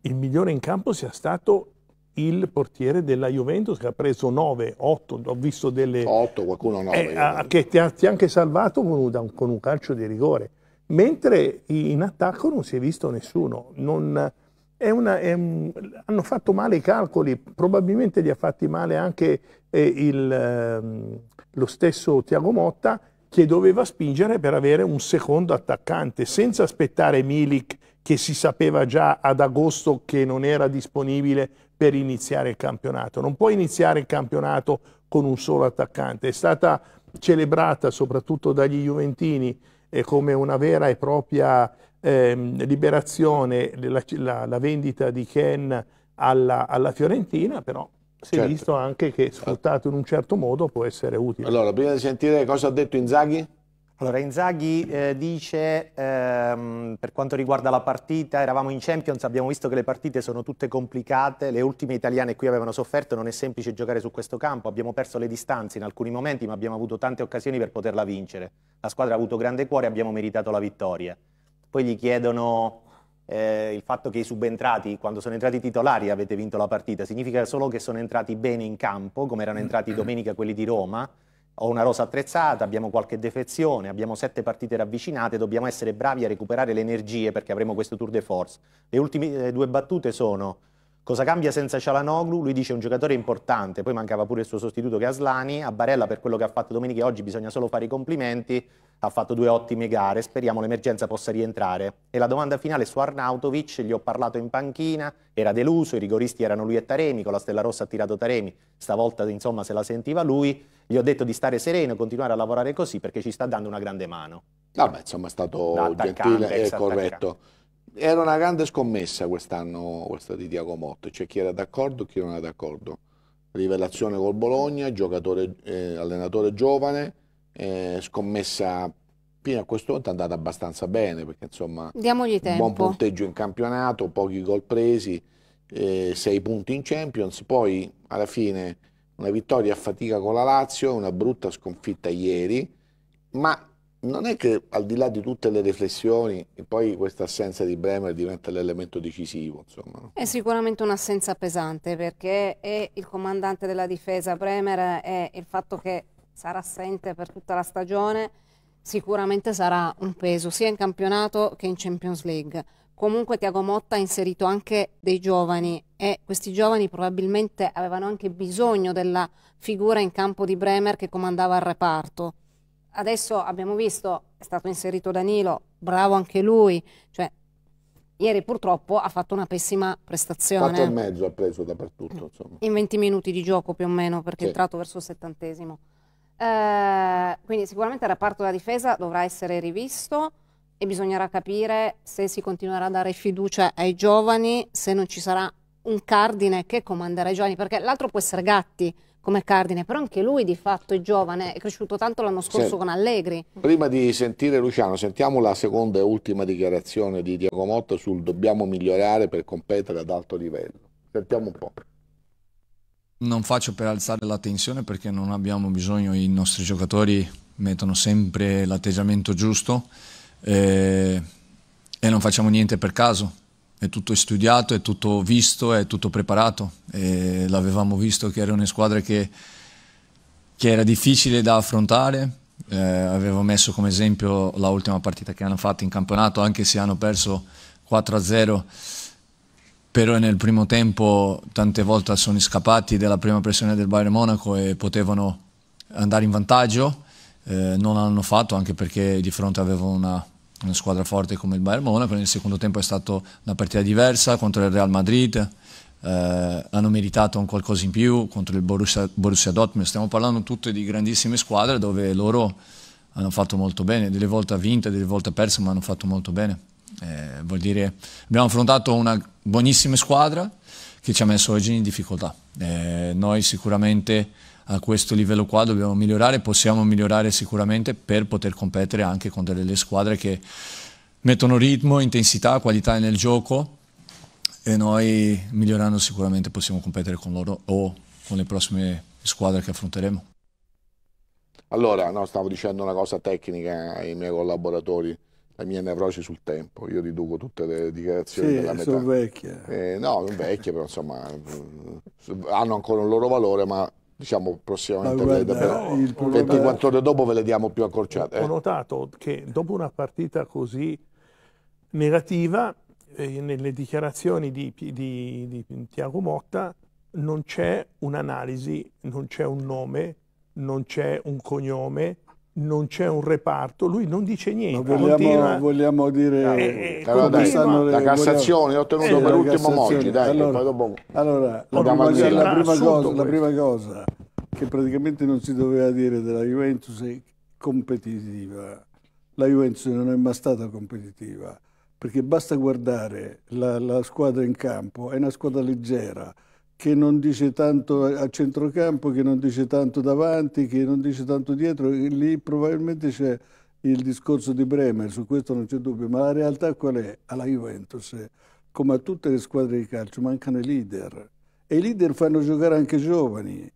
il migliore in campo sia stato il portiere della Juventus che ha preso 9, 8, ho visto delle... 8, qualcuno 9. Eh, a, che ti ha, ti ha, anche salvato con un, con un, calcio di rigore. Mentre in attacco non si è visto nessuno. Non, è una, è un, hanno fatto male i calcoli, probabilmente li ha fatti male anche eh, il, ehm, lo stesso Tiago Motta che doveva spingere per avere un secondo attaccante, senza aspettare Milik che si sapeva già ad agosto che non era disponibile per iniziare il campionato. Non può iniziare il campionato con un solo attaccante. È stata celebrata soprattutto dagli Juventini eh, come una vera e propria ehm, liberazione la, la, la, vendita di Ken alla, alla Fiorentina, però si certo. è visto anche che sfruttato in un certo modo può essere utile. Allora, prima di sentire cosa ha detto Inzaghi? Allora, Inzaghi eh, dice, ehm, per quanto riguarda la partita, eravamo in Champions, abbiamo visto che le partite sono tutte complicate, le ultime italiane qui avevano sofferto, non è semplice giocare su questo campo, abbiamo perso le distanze in alcuni momenti, ma abbiamo avuto tante occasioni per poterla vincere. La squadra ha avuto grande cuore, abbiamo meritato la vittoria. Poi gli chiedono eh, il fatto che i subentrati, quando sono entrati i titolari, avete vinto la partita, significa solo che sono entrati bene in campo, come erano mm, entrati mm. domenica quelli di Roma. Ho una rosa attrezzata, abbiamo qualche defezione, abbiamo sette partite ravvicinate, dobbiamo essere bravi a recuperare le energie perché avremo questo tour de force. Le ultime eh, due battute sono Cosa cambia senza Cialanoglu? Lui dice un giocatore importante, poi mancava pure il suo sostituto che è Aslani, a Barella per quello che ha fatto domenica oggi bisogna solo fare i complimenti, ha fatto due ottime gare, speriamo l'emergenza possa rientrare. E la domanda finale su Arnautovic, gli ho parlato in panchina, era deluso, i rigoristi erano lui e Taremi, con la Stella Rossa ha tirato Taremi, stavolta insomma se la sentiva lui, gli ho detto di stare sereno, e continuare a lavorare così perché ci sta dando una grande mano. No, beh, insomma è stato gentile e corretto era una grande scommessa quest'anno questa di Diacomotto, c'è cioè chi era d'accordo e chi non era d'accordo. Rivelazione col Bologna, eh, allenatore giovane, eh, scommessa fino a questo punto è andata abbastanza bene perché insomma Diamogli tempo. buon punteggio in campionato, pochi gol presi, eh, sei punti in Champions, poi alla fine una vittoria a fatica con la Lazio, una brutta sconfitta ieri, ma non è che al di là di tutte le riflessioni, poi questa assenza di Bremer diventa l'elemento decisivo. Insomma, no? È sicuramente un'assenza pesante perché è il comandante della difesa Bremer e il fatto che sarà assente per tutta la stagione sicuramente sarà un peso sia in campionato che in Champions League. Comunque Tiago Motta ha inserito anche dei giovani e questi giovani probabilmente avevano anche bisogno della figura in campo di Bremer che comandava il reparto adesso abbiamo visto, è stato inserito Danilo, bravo anche lui, cioè ieri purtroppo ha fatto una pessima prestazione. 4 e mezzo ha preso dappertutto. Insomma. In 20 minuti di gioco più o meno, perché sì. è entrato verso il settantesimo. Eh, quindi sicuramente il reparto della difesa dovrà essere rivisto e bisognerà capire se si continuerà a dare fiducia ai giovani, se non ci sarà un cardine che comanderà i giovani, perché l'altro può essere Gatti, come Cardine, però anche lui di fatto è giovane, è cresciuto tanto l'anno scorso Se, con Allegri. Prima di sentire Luciano, sentiamo la seconda e ultima dichiarazione di Diego Motta sul dobbiamo migliorare per competere ad alto livello. Sentiamo un po'. Non faccio per alzare la tensione perché non abbiamo bisogno, i nostri giocatori mettono sempre l'atteggiamento giusto eh, e non facciamo niente per caso è tutto studiato, è tutto visto, è tutto preparato. E l'avevamo visto che era una squadra che, che era difficile da affrontare. Eh, avevo messo come esempio la ultima partita che hanno fatto in campionato, anche se hanno perso 4-0, però nel primo tempo tante volte sono scappati dalla prima pressione del Bayern Monaco e potevano andare in vantaggio. Eh, non l'hanno fatto anche perché di fronte avevano una una squadra forte come il Bayern Monaco, nel secondo tempo è stata una partita diversa contro il Real Madrid, eh, hanno meritato un qualcosa in più contro il Borussia, Borussia, Dortmund, stiamo parlando tutte di grandissime squadre dove loro hanno fatto molto bene, delle volte vinte, delle volte perse, ma hanno fatto molto bene. Eh, vuol dire abbiamo affrontato una buonissima squadra che ci ha messo oggi in difficoltà. Eh, noi sicuramente a questo livello qua dobbiamo migliorare, possiamo migliorare sicuramente per poter competere anche con delle squadre che mettono ritmo, intensità, qualità nel gioco e noi migliorando sicuramente possiamo competere con loro o con le prossime squadre che affronteremo. Allora, no, stavo dicendo una cosa tecnica ai miei collaboratori, la mia nevrosi sul tempo, io riduco tutte le dichiarazioni sì, della metà. sono vecchie. Eh, no, sono vecchie, però insomma, mm, hanno ancora un loro valore, ma diciamo prossimamente guarda, però, 24 ore dopo ve le diamo più accorciate. Ho, ho eh. notato che dopo una partita così negativa, eh, nelle dichiarazioni di, di, di, di Tiago Motta non c'è un'analisi, non c'è un nome, non c'è un cognome, non c'è un reparto, lui non dice niente. Ma vogliamo, vogliamo dire eh, eh allora, dai, le... la Cassazione, ho ottenuto eh, per ultimo Moggi, dai, allora, dopo... allora la, prima, la, la, prima cosa, la, prima, cosa, che praticamente non si doveva dire della Juventus è competitiva. La Juventus non è mai stata competitiva, perché basta guardare la squadra in campo, è una squadra leggera, che non dice tanto a centrocampo, che non dice tanto davanti, che non dice tanto dietro, lì probabilmente c'è il discorso di Bremer, su questo non c'è dubbio, ma la realtà qual è? Alla Juventus, eh. come a tutte le squadre di calcio, mancano i leader e i leader fanno giocare anche i giovani.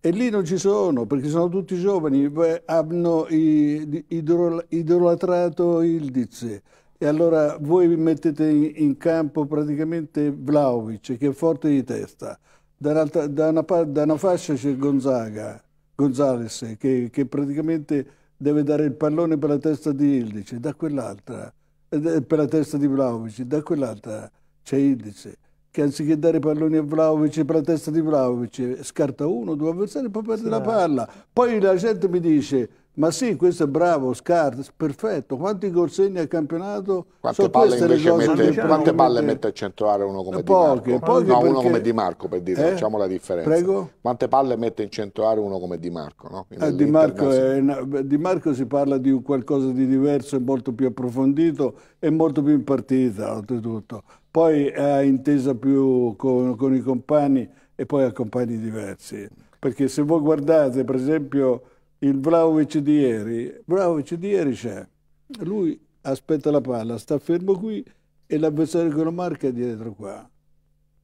E lì non ci sono, perché sono tutti giovani, hanno idolatrato Ildiz, e allora voi mettete in campo praticamente Vlaovic che è forte di testa, da una, da una, da una fascia c'è Gonzaga, Gonzales che, che, praticamente deve dare il pallone per la testa di Ildice, da quell'altra, eh, per la testa di Vlaovic, da quell'altra c'è Ildice che anziché dare palloni a Vlaovic per la testa di Vlaovic scarta uno, due avversari e poi perde sì. la palla. Poi la gente mi dice ma sì, questo è bravo, Scarz, perfetto. Quanti gol segna il campionato? Quante so palle invece mette, diciamo, quante palle mette a centrare uno come eh, poche, Di Marco? Poche, no, perché... uno come Di Marco per dire, eh? facciamo la differenza. Prego? Quante palle mette in centrare uno come Di Marco? No? Eh, di, Marco è, di, Marco si parla di qualcosa di diverso e molto più approfondito e molto più in partita, oltretutto. Poi ha intesa più con, con i compagni e poi ha compagni diversi. Perché se voi guardate, per esempio il Vlaovic di ieri, Vlaovic di ieri c'è, lui aspetta la palla, sta fermo qui e l'avversario che lo marca è dietro qua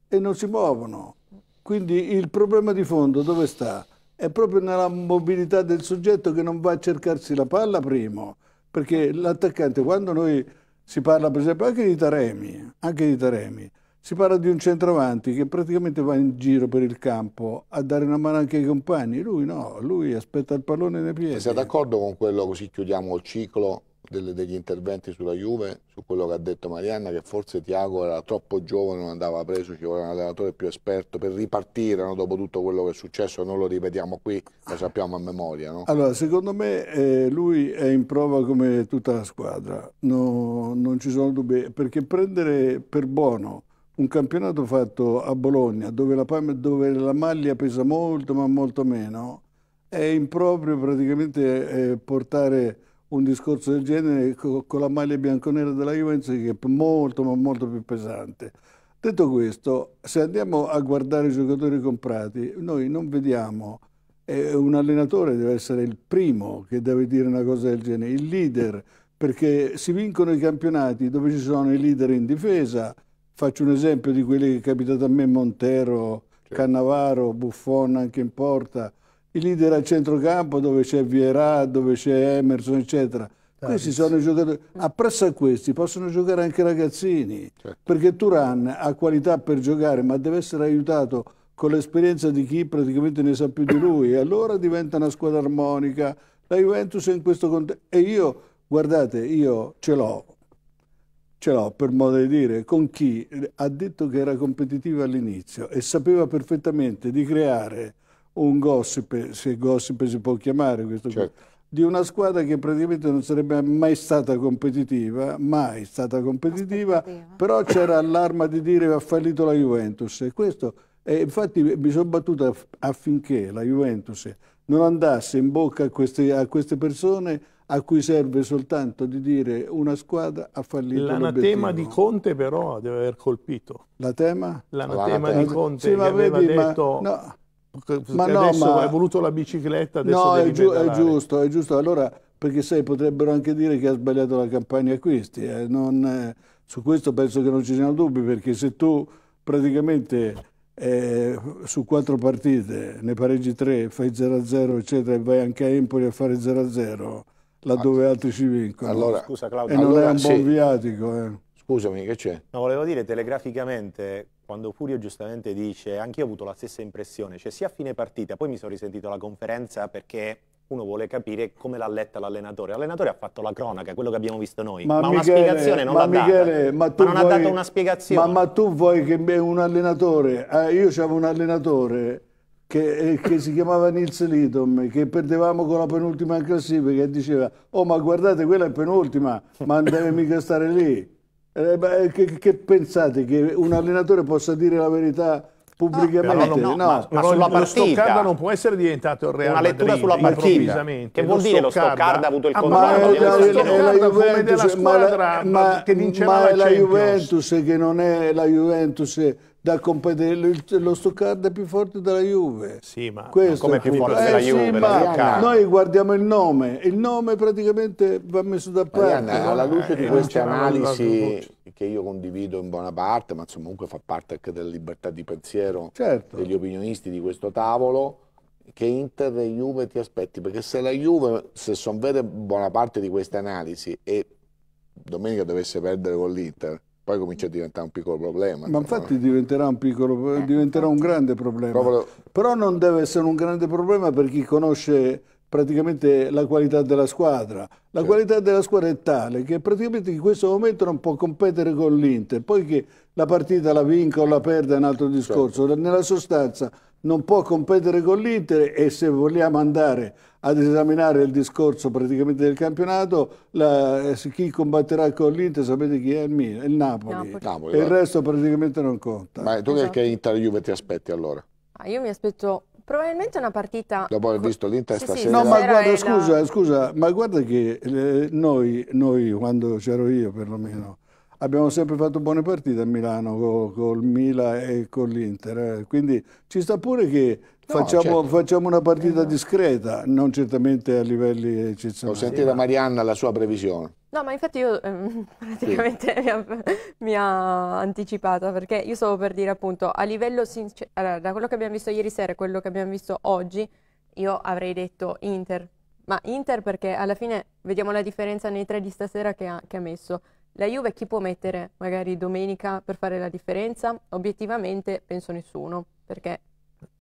e non si muovono. Quindi il problema di fondo dove sta? È proprio nella mobilità del soggetto che non va a cercarsi la palla primo, perché l'attaccante quando noi si parla per esempio anche di Taremi, anche di Taremi si parla di un centravanti che praticamente va in giro per il campo a dare una mano anche ai compagni. Lui no, lui aspetta il pallone nei piedi. Sei d'accordo con quello, così chiudiamo il ciclo delle, degli interventi sulla Juve, su quello che ha detto Marianna, che forse Tiago era troppo giovane, non andava preso, ci voleva un allenatore più esperto per ripartire no, dopo tutto quello che è successo. Non lo ripetiamo qui, lo sappiamo a memoria. No? Allora, secondo me eh, lui è in prova come tutta la squadra, no, non ci sono dubbi, perché prendere per buono un campionato fatto a Bologna dove la, dove la maglia pesa molto ma molto meno, è improprio praticamente eh, portare un discorso del genere co con la maglia bianconera della Juventus che è molto ma molto più pesante. Detto questo, se andiamo a guardare i giocatori comprati, noi non vediamo, eh, un allenatore deve essere il primo che deve dire una cosa del genere, il leader, perché si vincono i campionati dove ci sono i leader in difesa, Faccio un esempio di quelli che è capitato a me, Montero, certo. Cannavaro, Buffon anche in porta, i leader al centrocampo dove c'è Vierà, dove c'è Emerson, eccetera. Questi sono i giocatori. Appresso a questi possono giocare anche ragazzini, certo. perché Turan ha qualità per giocare, ma deve essere aiutato con l'esperienza di chi praticamente ne sa più di lui. E allora diventa una squadra armonica. La Juventus è in questo contesto. E io, guardate, io ce l'ho ce l'ho per modo di dire con chi ha detto che era competitiva all'inizio e sapeva perfettamente di creare un gossip, se gossip si può chiamare questo certo. di una squadra che praticamente non sarebbe mai stata competitiva, mai stata competitiva, però c'era l'arma di dire che ha fallito la Juventus e questo e infatti mi sono battuto affinché la Juventus non andasse in bocca a queste, a queste persone a cui serve soltanto di dire una squadra ha fallito L'anatema di Conte però deve aver colpito. La tema? L'anatema di Conte sì, ma aveva vedi, detto... Ma, no. Ma no, ma... hai voluto la bicicletta, adesso No, è, è, giusto, è giusto. Allora, perché sai, potrebbero anche dire che ha sbagliato la campagna acquisti. Eh. Non, eh, su questo penso che non ci siano dubbi, perché se tu praticamente eh, su quattro partite ne pareggi tre, fai 0-0, eccetera, e vai anche a Empoli a fare 0-0, laddove ah. altri ci vincono. Allora, Scusa Claudio. E non allora, è un buon sì. viatico. Eh. Scusami, che c'è? No, volevo dire telegraficamente, quando Furio giustamente dice, anche io ho avuto la stessa impressione, cioè sia a fine partita, poi mi sono risentito la conferenza perché uno vuole capire come l'ha letta l'allenatore. L'allenatore ha fatto la cronaca, quello che abbiamo visto noi, ma, ma Michele, una spiegazione non l'ha data. Ma, tu ma non vuoi, ha dato una spiegazione. Ma, ma tu vuoi che un allenatore, eh, io c'avevo un allenatore che, eh, che, si chiamava Nils Lidom, che perdevamo con la penultima classifica e diceva oh ma guardate quella è penultima, ma non deve mica stare lì. Eh, beh, che, che, pensate che un allenatore possa dire la verità pubblicamente? No, no, no. Ma, ma sulla partita. Stoccarda non può essere diventato il Real Una Madrid, sulla partita. Che vuol dire lo Stoccarda ha avuto il ah, controllo? Ah, ma è, la, è la Juventus, squadra, ma, ma, che ma è la Juventus che non è la Juventus da competere. Lo Stoccarda è più forte della Juve. Sì, ma Questo come è più forte della eh, Juve? Sì, ma noi guardiamo il nome, il nome praticamente va messo da parte. Mariana, alla eh, luce eh, di queste analisi che io condivido in buona parte, ma insomma comunque fa parte anche della libertà di pensiero certo. degli opinionisti di questo tavolo che Inter e Juve ti aspetti perché se la Juve, se sono vere buona parte di queste analisi e domenica dovesse perdere con l'Inter poi comincia a diventare un piccolo problema. Ma infatti no? diventerà, un piccolo, eh, diventerà un grande problema. Proprio... Però non deve essere un grande problema per chi conosce praticamente la qualità della squadra. La certo. qualità della squadra è tale che praticamente in questo momento non può competere con l'Inter, poiché la partita la vinca o la perda è un altro certo. discorso, certo. nella sostanza non può competere con l'Inter e se vogliamo andare ad esaminare il discorso praticamente del campionato, la, eh, chi combatterà con l'Inter sapete chi è il, Mil- il Napoli, Napoli. Napoli il resto praticamente non conta. Ma tu esatto. che Inter-Juve ti aspetti allora? Ah, io mi aspetto Probabilmente una partita... Dopo aver visto l'Inter sì, stasera... Sì, no, ma guarda, la... scusa, scusa, ma guarda che eh, noi, noi, quando c'ero io perlomeno, abbiamo sempre fatto buone partite a Milano col, col Mila e con l'Inter, eh. quindi ci sta pure che No, facciamo, certo. facciamo, una partita discreta, non certamente a livelli eccezionali. Ho sentito da Marianna la sua previsione. No, ma infatti io ehm, praticamente sì. mi, ha, mi, ha, anticipata perché io stavo per dire appunto a livello sincero, allora, da quello che abbiamo visto ieri sera e quello che abbiamo visto oggi, io avrei detto Inter, ma Inter perché alla fine vediamo la differenza nei tre di stasera che ha, che ha messo. La Juve chi può mettere magari domenica per fare la differenza? Obiettivamente penso nessuno, perché